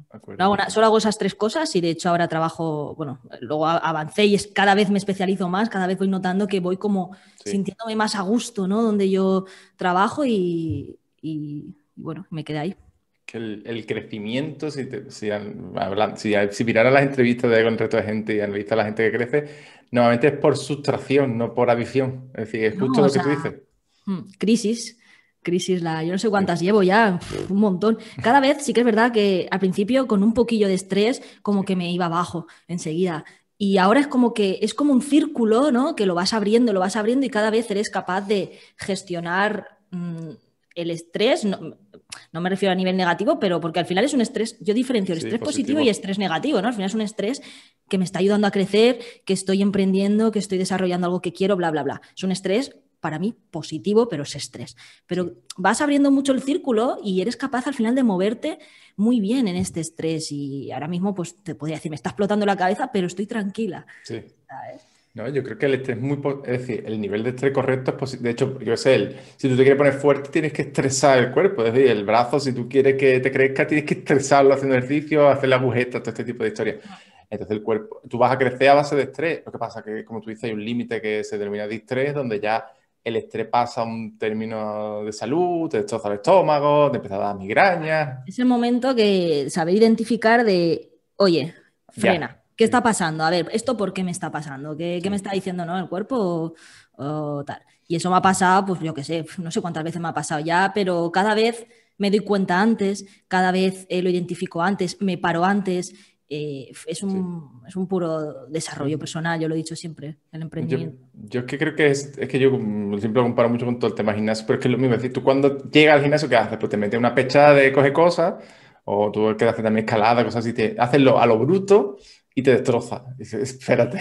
de no, hago solo hago esas tres cosas y de hecho ahora trabajo, bueno, luego avancé y cada vez me especializo más, cada vez voy notando que voy como sintiéndome más a gusto, ¿no? Donde yo trabajo y, bueno, me quedé ahí. el, crecimiento, si, las entrevistas de, con el gente y a la gente que crece, Normalmente es por sustracción, no por adición. Es decir, es justo lo que tú dices. Mm, crisis, crisis, la, yo no sé cuántas llevo ya, un montón. Cada vez sí que es verdad que al principio con un poquillo de estrés como que me iba abajo enseguida. Y ahora es como que es como un círculo, ¿no? Que lo vas abriendo, lo vas abriendo y cada vez eres capaz de gestionar mm, el estrés, no, me refiero a nivel negativo, pero porque al final es un estrés, yo diferencio el estrés positivo. y el estrés negativo, ¿no? Al final es un estrés que me está ayudando a crecer, que estoy emprendiendo, que estoy desarrollando algo que quiero, bla, bla, bla. Es un estrés para mí positivo, pero es estrés. Pero vas abriendo mucho el círculo y eres capaz al final de moverte muy bien en este estrés. Y ahora mismo, pues te podría decir, me está explotando la cabeza, pero estoy tranquila. Sí. No, yo creo que el estrés muy, es decir, el nivel de estrés correcto es posible. De hecho, yo sé, el, si tú te quieres poner fuerte, tienes que estresar el cuerpo. Es decir, el brazo, si tú quieres que te crezca, tienes que estresarlo haciendo ejercicio, hacer la agujeta, todo este tipo de historias. Entonces, el cuerpo, tú vas a crecer a base de estrés. Lo que pasa es que, como tú dices, hay un límite que se denomina de estrés, donde ya el estrés pasa a un término de salud, te destroza el estómago, te empieza a dar migrañas. Es el momento que saber identificar de, oye, frena. ¿Qué está pasando? A ver, ¿esto por qué me está pasando? ¿Qué, me está diciendo ¿no? el cuerpo o, tal? Y eso me ha pasado, pues yo qué sé, no sé cuántas veces me ha pasado ya, pero cada vez me doy cuenta antes, cada vez eh, lo identifico antes, me paro antes. Eh, es, un, puro desarrollo personal, yo lo he dicho siempre, el emprendimiento. Yo, es que creo que es, que yo siempre lo comparo mucho con todo el tema gimnasio, pero es que lo mismo. Es decir, tú cuando llegas al gimnasio, ¿qué haces? Pues te metes una pechada de coge cosas, o tú que hacer también escalada, cosas así, te haces lo, a lo bruto y te destroza. Dices, espérate,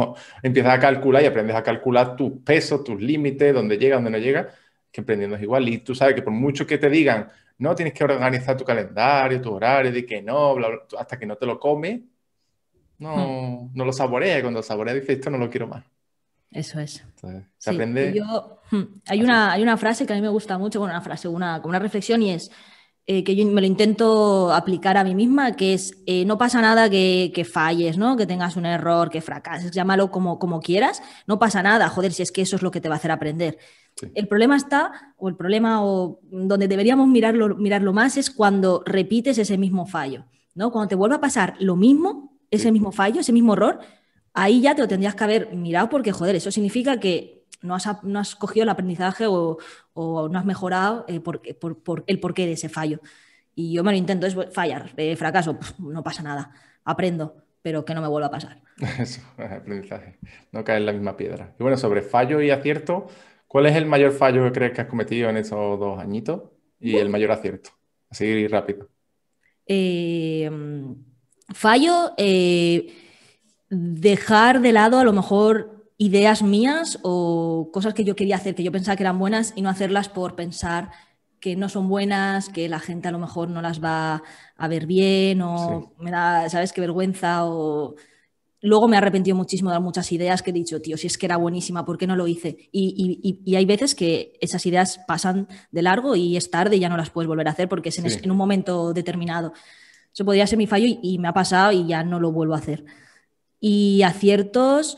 empiezas a calcular y aprendes a calcular tus pesos, tus límites, dónde llega, dónde no llega, que emprendiendo es igual. Y tú sabes que por mucho que te digan, no, tienes que organizar tu calendario, tu horario, de que no, hasta que no te lo comes, no, hmm. no lo saborea. Cuando lo saborea dices, esto no lo quiero más. Eso es. se hmm, hay, una, hay una frase que a mí me gusta mucho, bueno, una frase, una, una reflexión y es, eh, que yo me lo intento aplicar a mí misma, que es eh, no pasa nada que, falles, ¿no? Que tengas un error, que fracases, llámalo como, como quieras, no pasa nada, joder, si es que eso es lo que te va a hacer aprender. El problema está, o el problema o donde deberíamos mirarlo, mirarlo más es cuando repites ese mismo fallo, ¿no? Cuando te vuelva a pasar lo mismo, ese mismo fallo, ese mismo error, ahí ya te lo tendrías que haber mirado porque, joder, eso significa que no has, cogido el aprendizaje o, no has mejorado eh, por, el porqué de ese fallo. Y yo me lo intento, es fallar, eh, fracaso, no pasa nada, aprendo, pero que no me vuelva a pasar. Eso, aprendizaje, no caer en la misma piedra. Y bueno, sobre fallo y acierto, ¿cuál es el mayor fallo que crees que has cometido en esos dos añitos y el mayor acierto? Así rápido. Eh, fallo, dejar de lado a lo mejor ideas mías o cosas que yo quería hacer, que yo pensaba que eran buenas y no hacerlas por pensar que no son buenas, que la gente a lo mejor no las va a ver bien o me da, ¿sabes? Qué vergüenza o... Luego me he arrepentido muchísimo de muchas ideas que he dicho, tío, si es que era buenísima, ¿por qué no lo hice? Y, hay veces que esas ideas pasan de largo y es tarde y ya no las puedes volver a hacer porque es en, un momento determinado. Eso podría ser mi fallo y, me ha pasado y ya no lo vuelvo a hacer. Y aciertos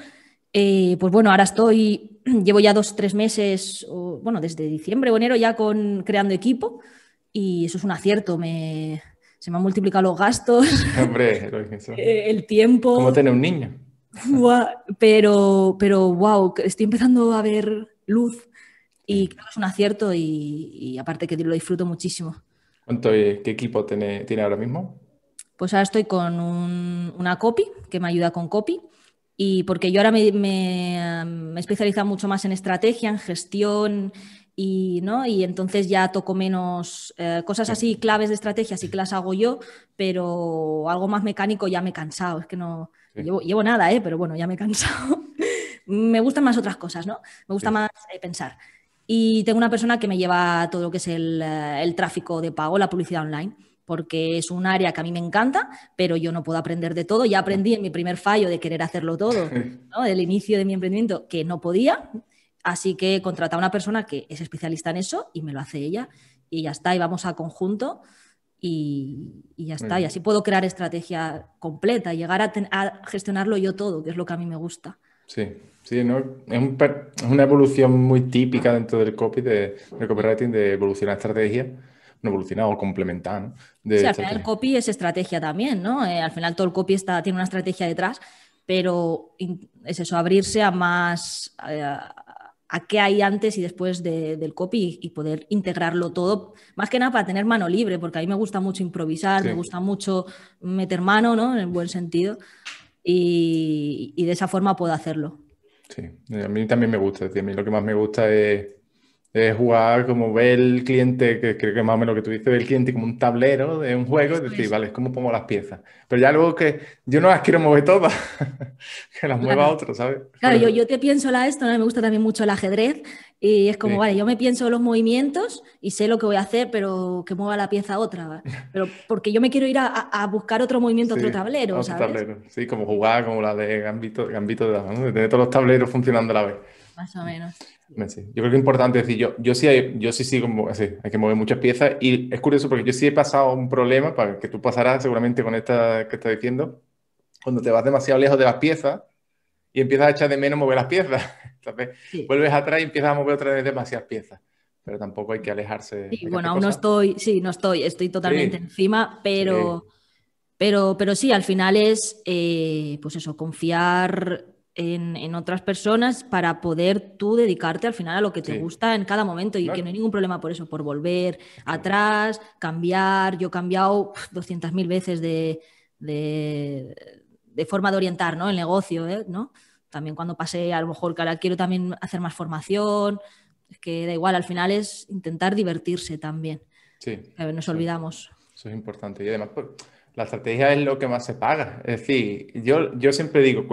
eh, pues bueno, ahora estoy, llevo ya dos, tres meses, bueno, desde diciembre o enero ya con creando equipo y eso es un acierto, se me han multiplicado los gastos, Hombre, lo el tiempo. Como tener un niño? pero, pero wow, estoy empezando a ver luz y es un acierto y, aparte que lo disfruto muchísimo. Eh, ¿Qué equipo tiene, tiene ahora mismo? Pues ahora estoy con una copy que me ayuda con copy y porque yo ahora me, me, he especializado mucho más en estrategia, en gestión, y, ¿no? y entonces ya toco menos eh, cosas así, claves de estrategia, así que las hago yo, pero algo más mecánico ya me he cansado, es que no llevo, nada, ¿eh? pero bueno, ya me he cansado. me gustan más otras cosas, ¿no? Me gusta más eh, pensar. Y tengo una persona que me lleva todo lo que es el tráfico de pago, la publicidad online porque es un área que a mí me encanta, pero yo no puedo aprender de todo. Ya aprendí en mi primer fallo de querer hacerlo todo, ¿no? el inicio de mi emprendimiento, que no podía. Así que contraté a una persona que es especialista en eso y me lo hace ella. Y ya está, y vamos a conjunto. Y, ya está. Y así puedo crear estrategia completa, llegar a, gestionarlo yo todo, que es lo que a mí me gusta. Sí, sí, ¿no? es, una evolución muy típica dentro del copy, de, del copywriting, de evolucionar estrategia, no evolucionar o complementar, ¿no? sí, al final el copy es estrategia también, ¿no? Eh, al final todo el copy está, tiene una estrategia detrás, pero es eso, abrirse a más, eh, a, qué hay antes y después del copy y poder integrarlo todo, más que nada para tener mano libre, porque a mí me gusta mucho improvisar, me gusta mucho meter mano, ¿no? En el buen sentido, y, de esa forma puedo hacerlo. Sí, a mí también me gusta, a mí lo que más me gusta es de eh, jugar como ver el cliente, que creo que más o menos lo que tú dices, ver el cliente como un tablero de un juego y decir, vale, ¿cómo pongo las piezas? Pero ya luego que yo no las quiero mover todas, que las mueva otro, ¿sabes? Claro, yo, yo, te pienso la esto, ¿no? me gusta también mucho el ajedrez y es como, vale, yo me pienso los movimientos y sé lo que voy a hacer, pero que mueva la pieza otra, ¿vale? Pero porque yo me quiero ir a, buscar otro movimiento, otro tablero, otro ¿sabes? Tablero. Sí, como jugar, como la de Gambito, Gambito de Dama, de tener todos los tableros funcionando a la vez. Más o menos. Yo creo que es importante decir, yo, yo sí, hay, yo sí, sí, hay que mover muchas piezas y es curioso porque yo sí he pasado un problema para que tú pasarás seguramente con esta que estás diciendo, cuando te vas demasiado lejos de las piezas y empiezas a echar de menos mover las piezas. Entonces, vuelves atrás y empiezas a mover otra vez demasiadas piezas pero tampoco hay que alejarse. bueno, aún no estoy, sí, no estoy, estoy totalmente encima, pero, sí. pero, pero sí, al final es, eh, pues eso, confiar en, otras personas para poder tú dedicarte al final a lo que te gusta en cada momento y que no hay ningún problema por eso, por volver atrás, cambiar. Yo he cambiado 200.000 veces de, de, forma de orientar ¿no? el negocio, ¿eh? ¿no? También cuando pasé, a lo mejor que ahora quiero también hacer más formación, es que da igual, al final es intentar divertirse también. Sí. ver, eh, nos olvidamos. Eso es importante. Y además, pues, la estrategia es lo que más se paga. Es decir, yo, yo siempre digo,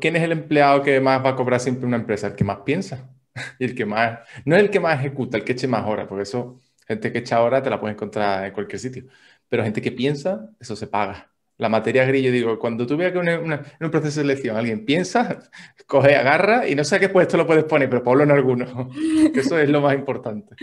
¿Quién es el empleado que más va a cobrar siempre una empresa? El que más piensa. Y el que más, no es el que más ejecuta, el que eche más horas, porque eso, gente que echa horas te la puedes encontrar en cualquier sitio. Pero gente que piensa, eso se paga. La materia gris, yo digo, cuando tú veas que en un proceso de selección alguien piensa, coge, agarra y no sé qué puesto lo puedes poner, pero ponlo en alguno. eso es lo más importante.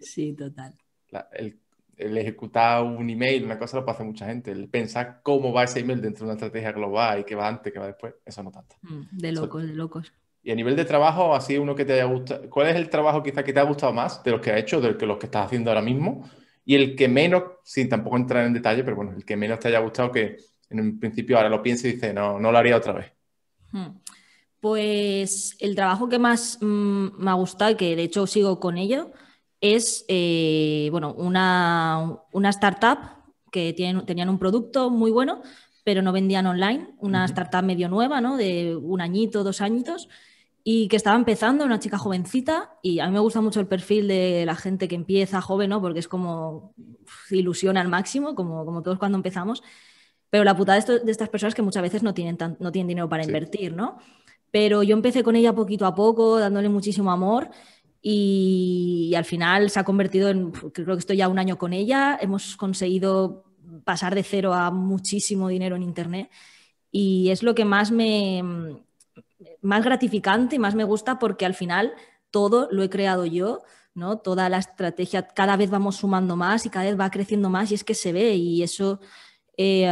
Sí, total. La, el el ejecutar un email, una cosa lo pasa mucha gente. El pensar cómo va ese email dentro de una estrategia global y qué va antes, qué va después, eso no tanto. Mm, de locos, de locos. Y a nivel de trabajo, así uno que te haya gustado, ¿cuál es el trabajo quizá que te ha gustado más de los que has hecho, de los que estás haciendo ahora mismo? Y el que menos, sin tampoco entrar en detalle, pero bueno, el que menos te haya gustado, que en un principio ahora lo piense y dice, no, no lo haría otra vez. Hmm. Pues el trabajo que más mm, me ha gustado y que de hecho sigo con ello es eh, bueno, una, startup que tienen, tenían un producto muy bueno, pero no vendían online, una startup medio nueva, ¿no? de un añito, dos añitos, y que estaba empezando, una chica jovencita, y a mí me gusta mucho el perfil de la gente que empieza joven, ¿no? porque es como ilusión al máximo, como, como todos cuando empezamos, pero la putada de, estas personas que muchas veces no tienen, no tienen dinero para invertir, ¿no? Pero yo empecé con ella poquito a poco, dándole muchísimo amor y, al final se ha convertido en, creo que estoy ya un año con ella, hemos conseguido pasar de cero a muchísimo dinero en Internet y es lo que más me, más gratificante y más me gusta porque al final todo lo he creado yo, ¿no? Toda la estrategia, cada vez vamos sumando más y cada vez va creciendo más y es que se ve y eso eh,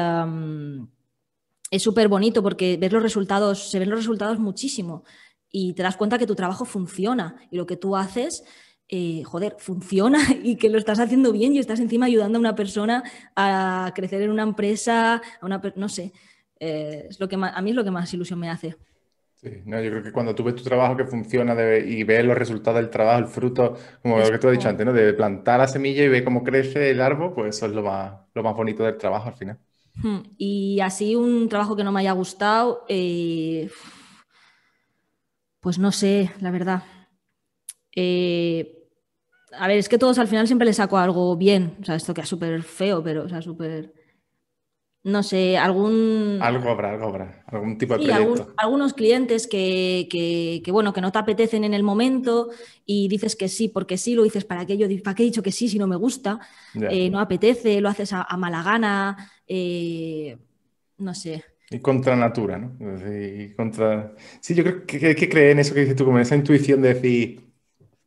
es súper bonito porque ver los resultados, se ven los resultados muchísimo y te das cuenta que tu trabajo funciona y lo que tú haces, eh, joder, funciona y que lo estás haciendo bien y estás encima ayudando a una persona a crecer en una empresa, a una, no sé, eh, es lo que a mí es lo que más ilusión me hace. Sí, yo creo que cuando tú ves tu trabajo que funciona y ves los resultados del trabajo, el fruto, como lo que tú has dicho antes, ¿no? de plantar la semilla y ver cómo crece el árbol, pues eso es lo más, lo más bonito del trabajo al final. Hmm, y así un trabajo que no me haya gustado, eh, pues no sé, la verdad. Eh, a ver, es que todos al final siempre les saco algo bien. O sea, esto queda súper feo, pero, o sea, súper. No sé, algún. Algo obra, algo obra, Algún tipo de proyecto. algunos clientes que, bueno, que no te apetecen en el momento y dices que sí, porque sí, lo dices para qué. Yo, ¿para qué he dicho que sí si no me gusta? Eh, no apetece, lo haces a, mala gana. Eh, no sé. Y contra natura, ¿no? Y contra... Sí, yo creo que hay que creer en eso que dices tú, como en esa intuición de decir,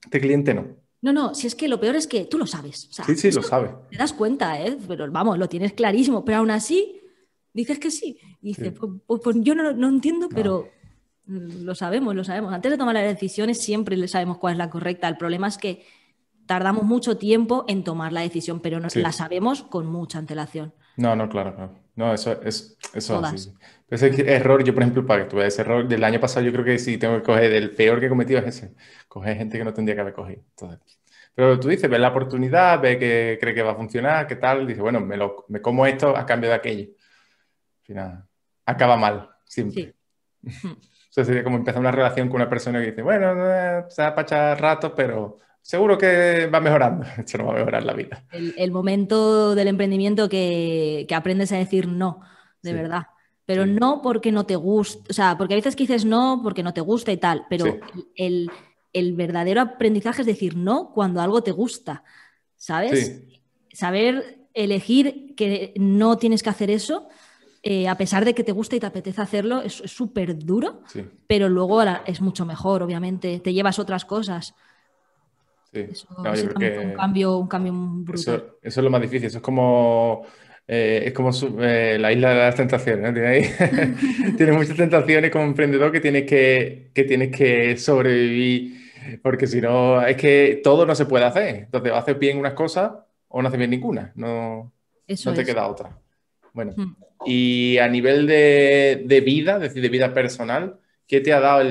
este cliente no. No, no, si es que lo peor es que tú lo sabes. sí, sí, lo sabes. Te das cuenta, ¿eh? Pero vamos, lo tienes clarísimo, pero aún así dices que sí. Y dices, pues, pues, pues, yo no, no entiendo, pero lo sabemos, lo sabemos. Antes de tomar las decisiones siempre le sabemos cuál es la correcta. El problema es que tardamos mucho tiempo en tomar la decisión, pero no, la sabemos con mucha antelación. No, no, claro, claro. No, eso es eso Ese pues error, yo por ejemplo, para que ese error del año pasado, yo creo que sí tengo que coger el peor que he cometido es ese, coger gente que no tendría que haber cogido. pero tú dices, ves la oportunidad, ve que cree que va a funcionar, qué tal, dice, bueno, me, lo, me como esto a cambio de aquello. Al final, acaba mal, siempre. Eso sería como empezar una relación con una persona que dice, bueno, eh, se apacha rato, pero seguro que va mejorando. Esto no va a mejorar la vida. El, momento del emprendimiento que, aprendes a decir no, de verdad. Pero no porque no te gusta, o sea, porque a veces que dices no porque no te gusta y tal, pero el, verdadero aprendizaje es decir no cuando algo te gusta, ¿sabes? Saber elegir que no tienes que hacer eso, eh, a pesar de que te gusta y te apetece hacerlo, es súper duro, pero luego es mucho mejor, obviamente, te llevas otras cosas. Sí, un, cambio, un cambio brutal. Eso, es lo más difícil, es como... Eh, es como eh, la isla de las tentaciones. tienes muchas tentaciones como emprendedor que tienes que, tienes que sobrevivir, porque si no, es que todo no se puede hacer. Entonces, haces bien unas cosas o no haces bien ninguna. No, te queda otra. Bueno, hmm. y a nivel de, vida, decir, de vida personal, ¿qué te ha dado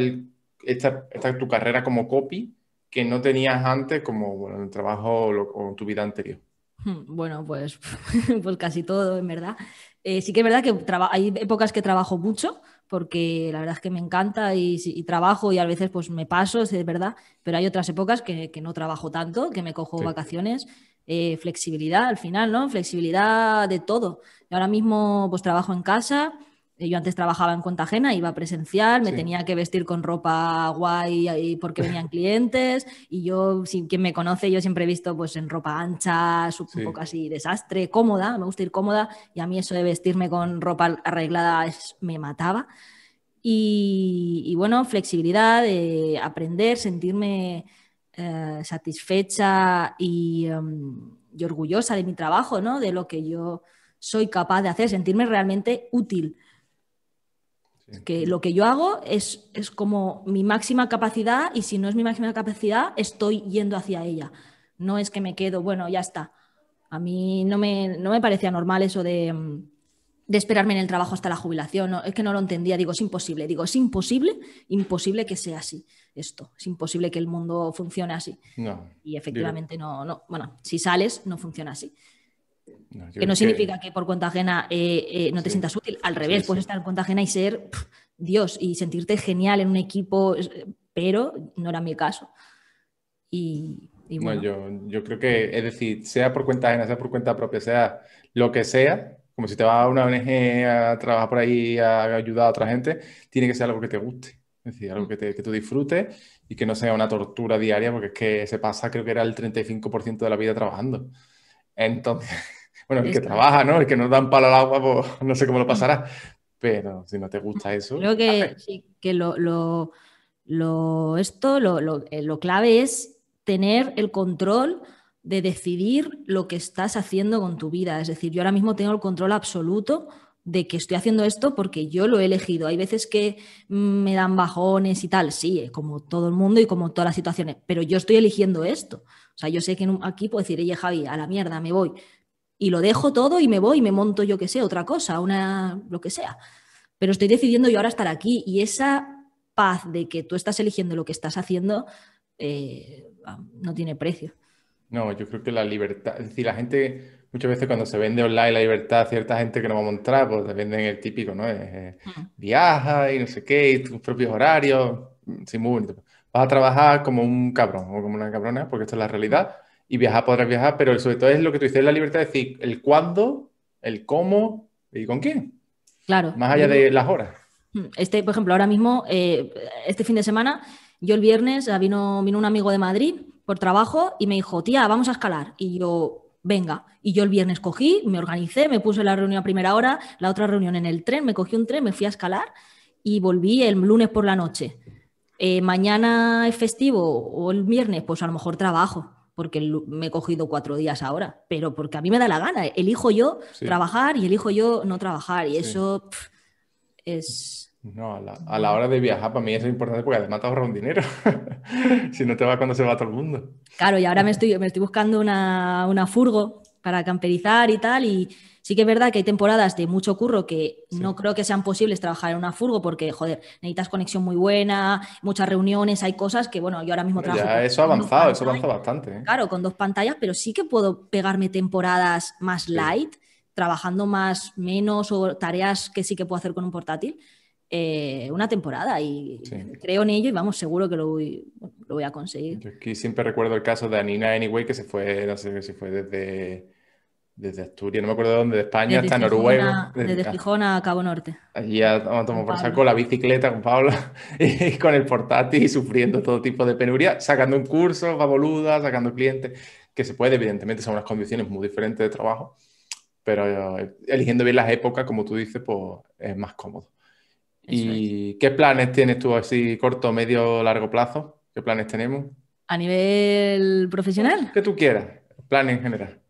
esta, tu carrera como copy que no tenías antes, como en el trabajo o, en tu vida anterior? Hmm, bueno, pues, pues casi todo, en verdad. Eh, sí que es verdad que hay épocas que trabajo mucho, porque la verdad es que me encanta y, trabajo y a veces pues me paso, es verdad, pero hay otras épocas que, que no trabajo tanto, que me cojo vacaciones. Eh, flexibilidad al final, ¿no? Flexibilidad de todo. y ahora mismo pues trabajo en casa, yo antes trabajaba en cuenta ajena, iba presencial, me tenía que vestir con ropa guay porque venían clientes y yo, si quien me conoce, yo siempre he visto pues en ropa ancha, un poco así desastre, cómoda, me gusta ir cómoda y a mí eso de vestirme con ropa arreglada me mataba. Y, bueno, flexibilidad, eh, aprender, sentirme eh, satisfecha em, y, orgullosa de mi trabajo, ¿no? De lo que yo soy capaz de hacer, sentirme realmente útil que lo que yo hago es, es como mi máxima capacidad y si no es mi máxima capacidad, estoy yendo hacia ella. No es que me quedo, bueno, ya está. A mí no me, parecía normal eso mm, de, esperarme en el trabajo hasta la jubilación. es que no lo entendía. Digo, es imposible. Digo, es imposible, imposible que sea así esto. Es imposible que el mundo funcione así. y efectivamente no, no. Bueno, si sales, no funciona así que no significa que... por cuenta ajena eh, eh, no te sientas útil, al revés, puedes estar en cuenta ajena y ser Dios y sentirte genial en un equipo, pero no era mi caso. Y, bueno. yo, creo que, es decir, sea por cuenta ajena, sea por cuenta propia, sea lo que sea, como si te vas a una ONG a trabajar por ahí, a ayudar a otra gente, tiene que ser algo que te guste. Es decir, algo mm. que, te, que tú disfrutes y que no sea una tortura diaria, porque es que se pasa, creo que era el 35% de la vida trabajando. Entonces, bueno, el que trabaja, ¿no? El que nos dan palo al agua, pues no sé cómo lo pasará. Pero si no te gusta eso. Creo que, que lo, lo, esto, lo, eh, lo, clave es tener el control de decidir lo que estás haciendo con tu vida. Es decir, yo ahora mismo tengo el control absoluto de que estoy haciendo esto porque yo lo he elegido. Hay veces que mm, me dan bajones y tal, sí, eh, como todo el mundo y como todas las situaciones, pero yo estoy eligiendo esto. O sea, yo sé que aquí puedo decir, oye, Javi, a la mierda, me voy y lo dejo todo y me voy y me monto, yo que sé, otra cosa, una, lo que sea. Pero estoy decidiendo yo ahora estar aquí y esa paz de que tú estás eligiendo lo que estás haciendo eh, no tiene precio. No, yo creo que la libertad, es decir, la gente muchas veces cuando se vende online la libertad cierta gente que no va a montar, pues te venden el típico, ¿no? Eh, mm. Viaja y no sé qué, y tus propios horarios, mm, sí, muy bonito. Vas a trabajar como un cabrón o como una cabrona, porque esta es la realidad, y viajar podrás viajar, pero sobre todo es lo que tú dices, la libertad de decir el cuándo, el cómo y con quién. Claro. Más allá de las horas. Mm, este, por ejemplo, ahora mismo, eh, este fin de semana, yo el viernes ah, vino, vino un amigo de Madrid por trabajo y me dijo, tía, vamos a escalar. Y yo, venga. Y yo el viernes cogí, me organicé, me puse la reunión a primera hora, la otra reunión en el tren, me cogí un tren, me fui a escalar y volví el lunes por la noche. Eh, mañana es festivo o el viernes, pues a lo mejor trabajo porque me he cogido cuatro días ahora, pero porque a mí me da la gana. Elijo yo trabajar y elijo yo no trabajar. Y eso es... No, a la, hora de viajar para mí es importante porque además te ahorra un dinero. si no te va cuando se va todo el mundo. Claro, y ahora me estoy, me estoy buscando una, una furgo para camperizar y tal. Y, Sí que es verdad que hay temporadas de mucho curro que no creo que sean posibles trabajar en una furgo porque, joder, necesitas conexión muy buena, muchas reuniones, hay cosas que, bueno, yo ahora mismo trabajo. Ya eso ha avanzado, eso avanza bastante. ¿eh? Claro, con dos pantallas, pero sí que puedo pegarme temporadas más light, trabajando más, menos o tareas que sí que puedo hacer con un portátil. Eh, una temporada y creo en ello y vamos, seguro que lo voy, a conseguir. Yo aquí siempre recuerdo el caso de Anina Anyway que se fue, no sé si fue desde desde Asturias, no me acuerdo de dónde, de España hasta Noruega. Desde, desde a Cabo Norte. Allí a, a tomar por saco la bicicleta con Pablo y con el portátil y sufriendo todo tipo de penuria, sacando un curso, va boluda, sacando clientes, que se puede, evidentemente, son unas condiciones muy diferentes de trabajo, pero eh, eligiendo bien las épocas, como tú dices, pues es más cómodo. ¿Y qué planes tienes tú así corto, medio, largo plazo? ¿Qué planes tenemos? A nivel profesional. Que tú quieras, planes en general.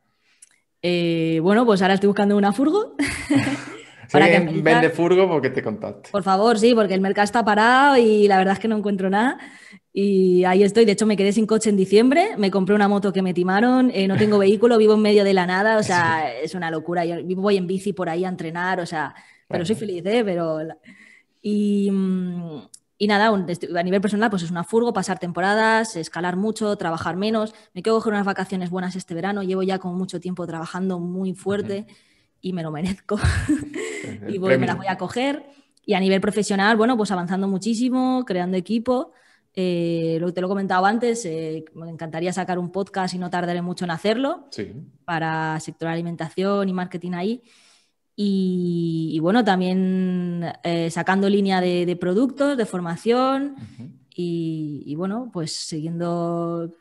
Eh, bueno, pues ahora estoy buscando una furgo. para vende furgo porque te contacto. Por favor, sí, porque el mercado está parado y la verdad es que no encuentro nada. Y ahí estoy, de hecho me quedé sin coche en diciembre, me compré una moto que me timaron, eh, no tengo vehículo, vivo en medio de la nada, o sea, es una locura. Yo voy en bici por ahí a entrenar, o sea, pero soy feliz, ¿eh? Pero... Y, mm, y nada, este, a nivel personal, pues es una furgo, pasar temporadas, escalar mucho, trabajar menos. Me quiero coger unas vacaciones buenas este verano. Llevo ya con mucho tiempo trabajando muy fuerte y me lo merezco. y voy, me las voy a coger. Y a nivel profesional, bueno, pues avanzando muchísimo, creando equipo. Eh, lo que te lo he comentado antes, eh, me encantaría sacar un podcast y no tardaré mucho en hacerlo para sector alimentación y marketing ahí. Y, bueno, también eh, sacando línea de, productos, de formación y, bueno, pues siguiendo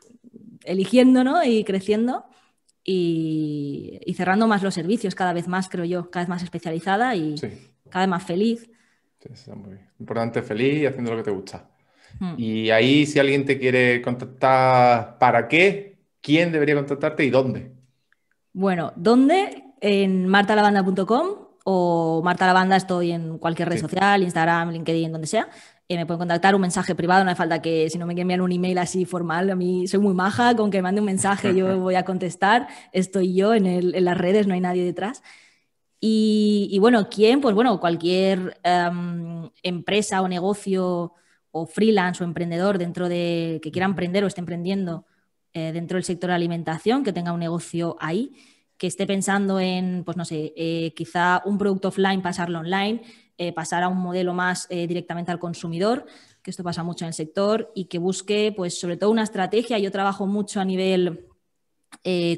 eligiendo ¿no? y creciendo y, cerrando más los servicios cada vez más, creo yo, cada vez más especializada y cada vez más feliz. importante, feliz y haciendo lo que te gusta. Mm. Y ahí, si alguien te quiere contactar, ¿para qué? ¿Quién debería contactarte y dónde? Bueno, ¿dónde? en martalabanda.com o Marta Lavanda estoy en cualquier red social, Instagram, LinkedIn, donde sea. Eh, me pueden contactar un mensaje privado, no hace falta que si no me envían un email así formal, a mí soy muy maja, con que mande un mensaje yo voy a contestar, estoy yo en, las redes, no hay nadie detrás. Y, bueno, ¿quién? Pues bueno, cualquier em, empresa o negocio o freelance o emprendedor dentro de que quiera emprender o esté emprendiendo eh, dentro del sector de alimentación, que tenga un negocio ahí que esté pensando en, pues no sé, eh, quizá un producto offline, pasarlo online, eh, pasar a un modelo más eh, directamente al consumidor, que esto pasa mucho en el sector, y que busque, pues sobre todo una estrategia. Yo trabajo mucho a nivel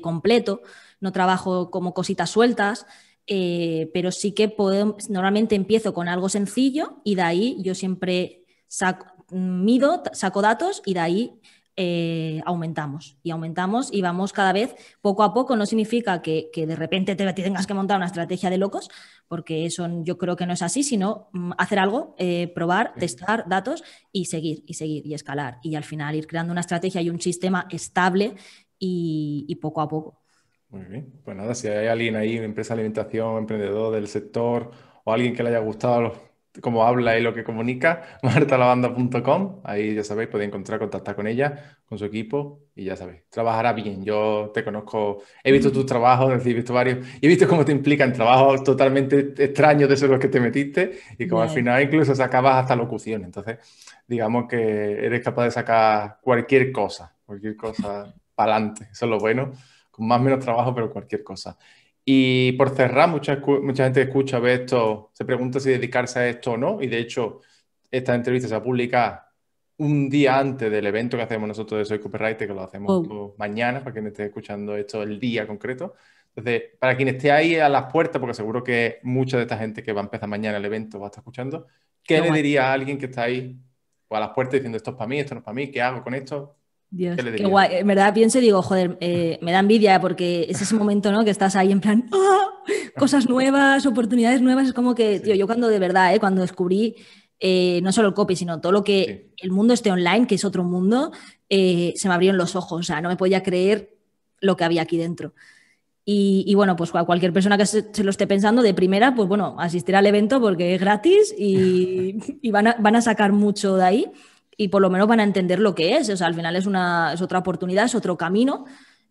completo, no trabajo como cositas sueltas. pero sí que normalmente empiezo con algo sencillo y de ahí yo siempre saco, mido, saco datos y de ahí eh, aumentamos y aumentamos y vamos cada vez poco a poco. No significa que, de repente te, tengas que montar una estrategia de locos, porque eso yo creo que no es así, sino mm, hacer algo, eh, probar, testar datos y seguir y seguir y escalar. Y al final ir creando una estrategia y un sistema estable y, poco a poco. Muy bien. Pues nada, si hay alguien ahí, empresa de alimentación, emprendedor del sector o alguien que le haya gustado los cómo habla y lo que comunica, martalabanda.com, Ahí ya sabéis, podéis encontrar, contactar con ella, con su equipo y ya sabéis, trabajará bien. Yo te conozco, he visto tus trabajos, he visto varios, y he visto cómo te implican trabajos totalmente extraños de esos los que te metiste y como al final incluso sacabas hasta locución. Entonces, digamos que eres capaz de sacar cualquier cosa, cualquier cosa para adelante. Eso es lo bueno, con más o menos trabajo, pero cualquier cosa. Y por cerrar, mucha, mucha gente escucha ve esto, se pregunta si dedicarse a esto o no, y de hecho esta entrevista se va a publicar un día antes del evento que hacemos nosotros de Soy Copyright, que lo hacemos oh. mañana, para quien esté escuchando esto el día concreto. Entonces, para quien esté ahí a las puertas, porque seguro que mucha de esta gente que va a empezar mañana el evento va a estar escuchando, ¿qué le diría a alguien que está ahí o a las puertas diciendo esto es para mí, esto no es para mí, qué hago con esto? Dios, qué guay. En verdad pienso y digo, joder, eh, me da envidia porque es ese momento, ¿no? Que estás ahí en plan, ah, cosas nuevas, oportunidades nuevas. Es como que, tío, yo cuando de verdad, eh, cuando descubrí eh, no solo el copy, sino todo lo que el mundo esté online, que es otro mundo, se me abrieron los ojos. O sea, no me podía creer lo que había aquí dentro. Y, bueno, pues a cualquier persona que se, lo esté pensando de primera, pues bueno, asistir al evento porque es gratis y, van, van, a, sacar mucho de ahí y por lo menos van a entender lo que es. al final es, una, es otra oportunidad, es otro camino.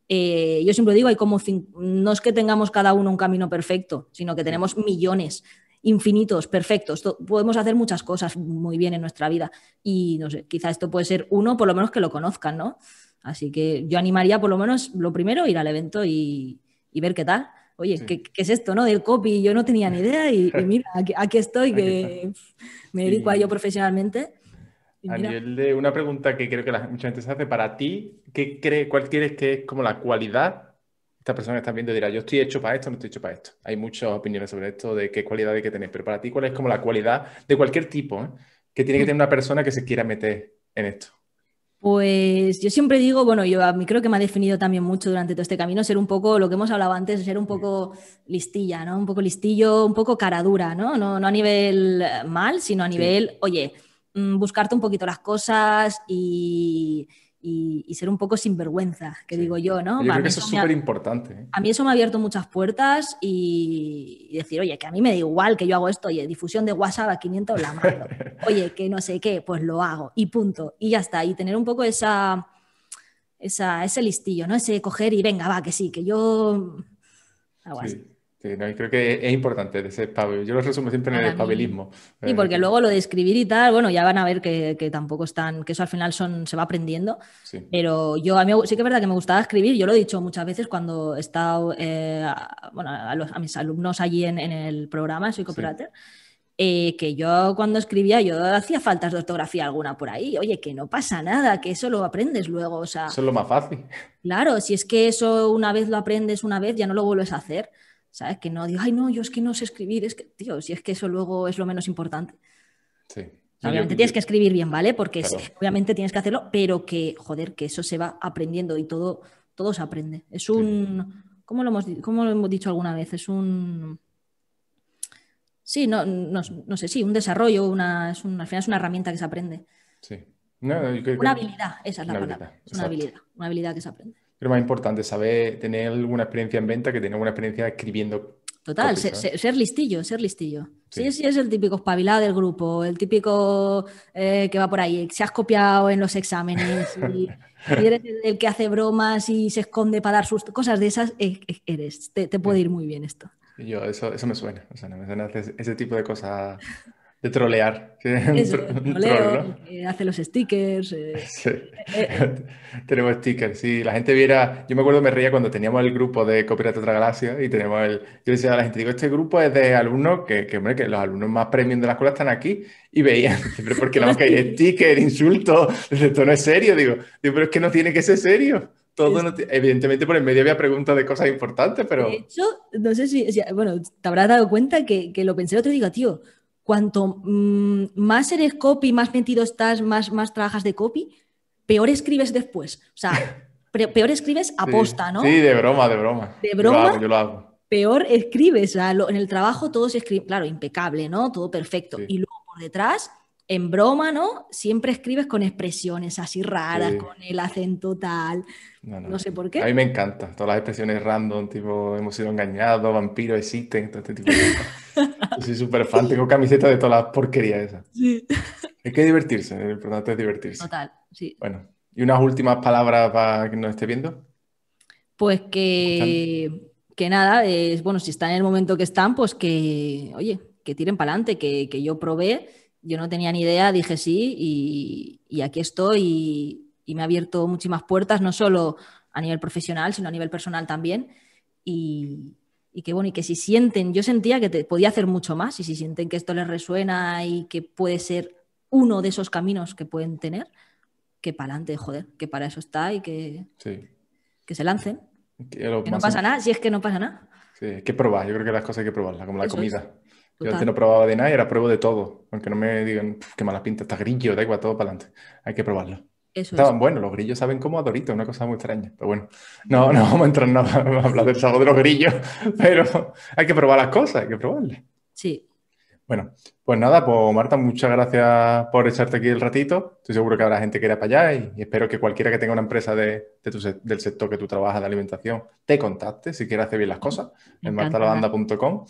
Eh, yo siempre digo, hay como no es que tengamos cada uno un camino perfecto, sino que tenemos millones, infinitos, perfectos. podemos hacer muchas cosas muy bien en nuestra vida y no sé, quizá esto puede ser uno, por lo menos que lo conozcan, ¿no? Así que yo animaría, por lo menos, lo primero, ir al evento y, y ver qué tal. Oye, ¿qué, es esto, no? Del copy, yo no tenía ni idea y, mira, aquí, estoy, que me dedico a ello profesionalmente a nivel de una pregunta que creo que mucha gente se hace, para ti, ¿qué cree, ¿cuál crees que es como la cualidad? Esta persona que estás viendo dirá, yo estoy hecho para esto, no estoy hecho para esto. Hay muchas opiniones sobre esto, de qué cualidad hay que tener, pero para ti, ¿cuál es como la cualidad de cualquier tipo eh, que tiene que tener una persona que se quiera meter en esto? Pues yo siempre digo, bueno, yo a mí creo que me ha definido también mucho durante todo este camino ser un poco, lo que hemos hablado antes, ser un poco listilla, ¿no? Un poco listillo, un poco cara dura, ¿no? No, a nivel eh, mal, sino a nivel, oye, Mm, buscarte un poquito las cosas y, ser un poco sinvergüenza, que digo yo, ¿no? Yo eso es súper importante. ¿eh? A mí eso me ha abierto muchas puertas y, decir, oye, que a mí me da igual que yo hago esto, oye, difusión de WhatsApp a 500 la mando. oye, que no sé qué, pues lo hago y punto. Y ya está. Y tener un poco esa, ese listillo, ¿no? Ese coger y venga, va, que sí, que yo hago así. Sí, creo que es importante pablo Yo lo resumo siempre en el espabilismo. Y sí, porque eh, luego lo de escribir y tal, bueno, ya van a ver que, tampoco están, que eso al final se va aprendiendo. Pero yo sí que es verdad que me gustaba escribir. Yo lo he dicho muchas veces cuando he estado eh, bueno, a, mis alumnos allí en, el programa, soy copywriter. Eh, que yo cuando escribía, yo hacía faltas de ortografía alguna por ahí. Oye, que no pasa nada, que eso lo aprendes luego. O sea, eso es lo más fácil. Claro, si es que eso una vez lo aprendes una vez, ya no lo vuelves a hacer. ¿sabes? Que no digo, ay, no, yo es que no sé escribir, es que, tío, si es que eso luego es lo menos importante. Sí. Obviamente tienes que escribir bien, ¿vale? Porque obviamente tienes que hacerlo, pero que, joder, que eso se va aprendiendo y todo, todo se aprende. Es un, ¿cómo, lo hemos, lo hemos dicho alguna vez? Es un... Sí, no, no, sé, sí, un desarrollo, una, es un, al final es una herramienta que se aprende. Sí. Una habilidad, esa es la palabra. es una habilidad, una habilidad que se aprende. Creo más importante saber tener alguna experiencia en venta que tener una experiencia escribiendo. Total, ser, listillo, ser listillo. Sí. sí, es el típico espabilado del grupo, el típico eh, que va por ahí, se has copiado en los exámenes y, eres el, que hace bromas y se esconde para dar sus cosas de esas, eres, te, puede ir muy bien esto. Yo, eso, eso me suena, o sea, me suena ese, ese tipo de cosas de trolear. troleo, eh, hace los stickers. Eh, sí. Eh, tenemos stickers, sí. La gente viera. Yo me acuerdo, me reía cuando teníamos el grupo de Copyright Otra Galaxia y tenemos el. Yo decía a la gente, digo, este grupo es de alumnos que, que, hombre, que los alumnos más premium de la escuela están aquí y veían. Siempre porque no, que hay stickers, insultos, esto no es serio. Digo, digo, pero es que no tiene que ser serio. Todo evidentemente por el medio había preguntas de cosas importantes, pero... De hecho, no sé si, bueno, te habrás dado cuenta que, que lo pensé otro día, tío, cuanto mm, más eres copy, más mentido estás, más, más trabajas de copy, peor escribes después. O sea, peor escribes aposta, ¿no? Sí, de broma, de broma. De broma. Yo lo hago, Peor escribes. en el trabajo todo se escribe, claro, impecable, ¿no? Todo perfecto. Y luego por detrás en broma, ¿no? Siempre escribes con expresiones así raras, con el acento tal. No, sé por qué. A mí me encanta. Todas las expresiones random, tipo, hemos sido engañados, vampiros existen, todo este tipo de cosas. Yo soy súper fan, tengo camisetas de todas las porquerías esas. Sí. Hay que divertirse, lo importante es divertirse. Total, sí. Bueno, ¿y unas últimas palabras para quien nos esté viendo? Pues que, que nada, es, bueno, si están en el momento que están, pues que, oye, que tiren para adelante, que, que yo probé yo no tenía ni idea, dije sí y, aquí estoy y, me ha abierto muchísimas puertas, no solo a nivel profesional, sino a nivel personal también. Y, que bueno, y que si sienten, yo sentía que te, podía hacer mucho más y si sienten que esto les resuena y que puede ser uno de esos caminos que pueden tener, que para adelante, joder, que para eso está y que, que se lancen. Que, no pasa nada, si es que no pasa nada. Sí, que probar, yo creo que las cosas hay que probarlas, como la comida. Yo antes no probaba de nada y ahora pruebo de todo. Aunque no me digan, qué mala pinta, está grillo, da igual, todo para adelante. Hay que probarlo. Estaban, es. Bueno, los grillos saben cómo a una cosa muy extraña. Pero bueno, no, vamos a entrar nada, a hablar del sabor de los grillos, pero hay que probar las cosas, hay que probarlas. Sí. Bueno, pues nada, pues Marta, muchas gracias por echarte aquí el ratito. Estoy seguro que habrá gente que irá para allá y, espero que cualquiera que tenga una empresa de, del sector que tú trabajas de alimentación te contacte si quiere hacer bien las cosas en martalabanda.com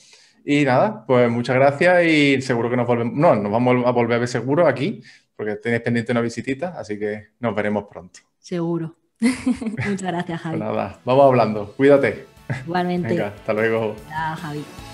y nada, pues muchas gracias y seguro que nos volvemos, no, nos vamos a volver a ver seguro aquí, porque tenéis pendiente una visitita, así que nos veremos pronto. Seguro. muchas gracias, pues Javi. nada, vamos hablando. Cuídate. Igualmente. Venga, hasta luego. Javi.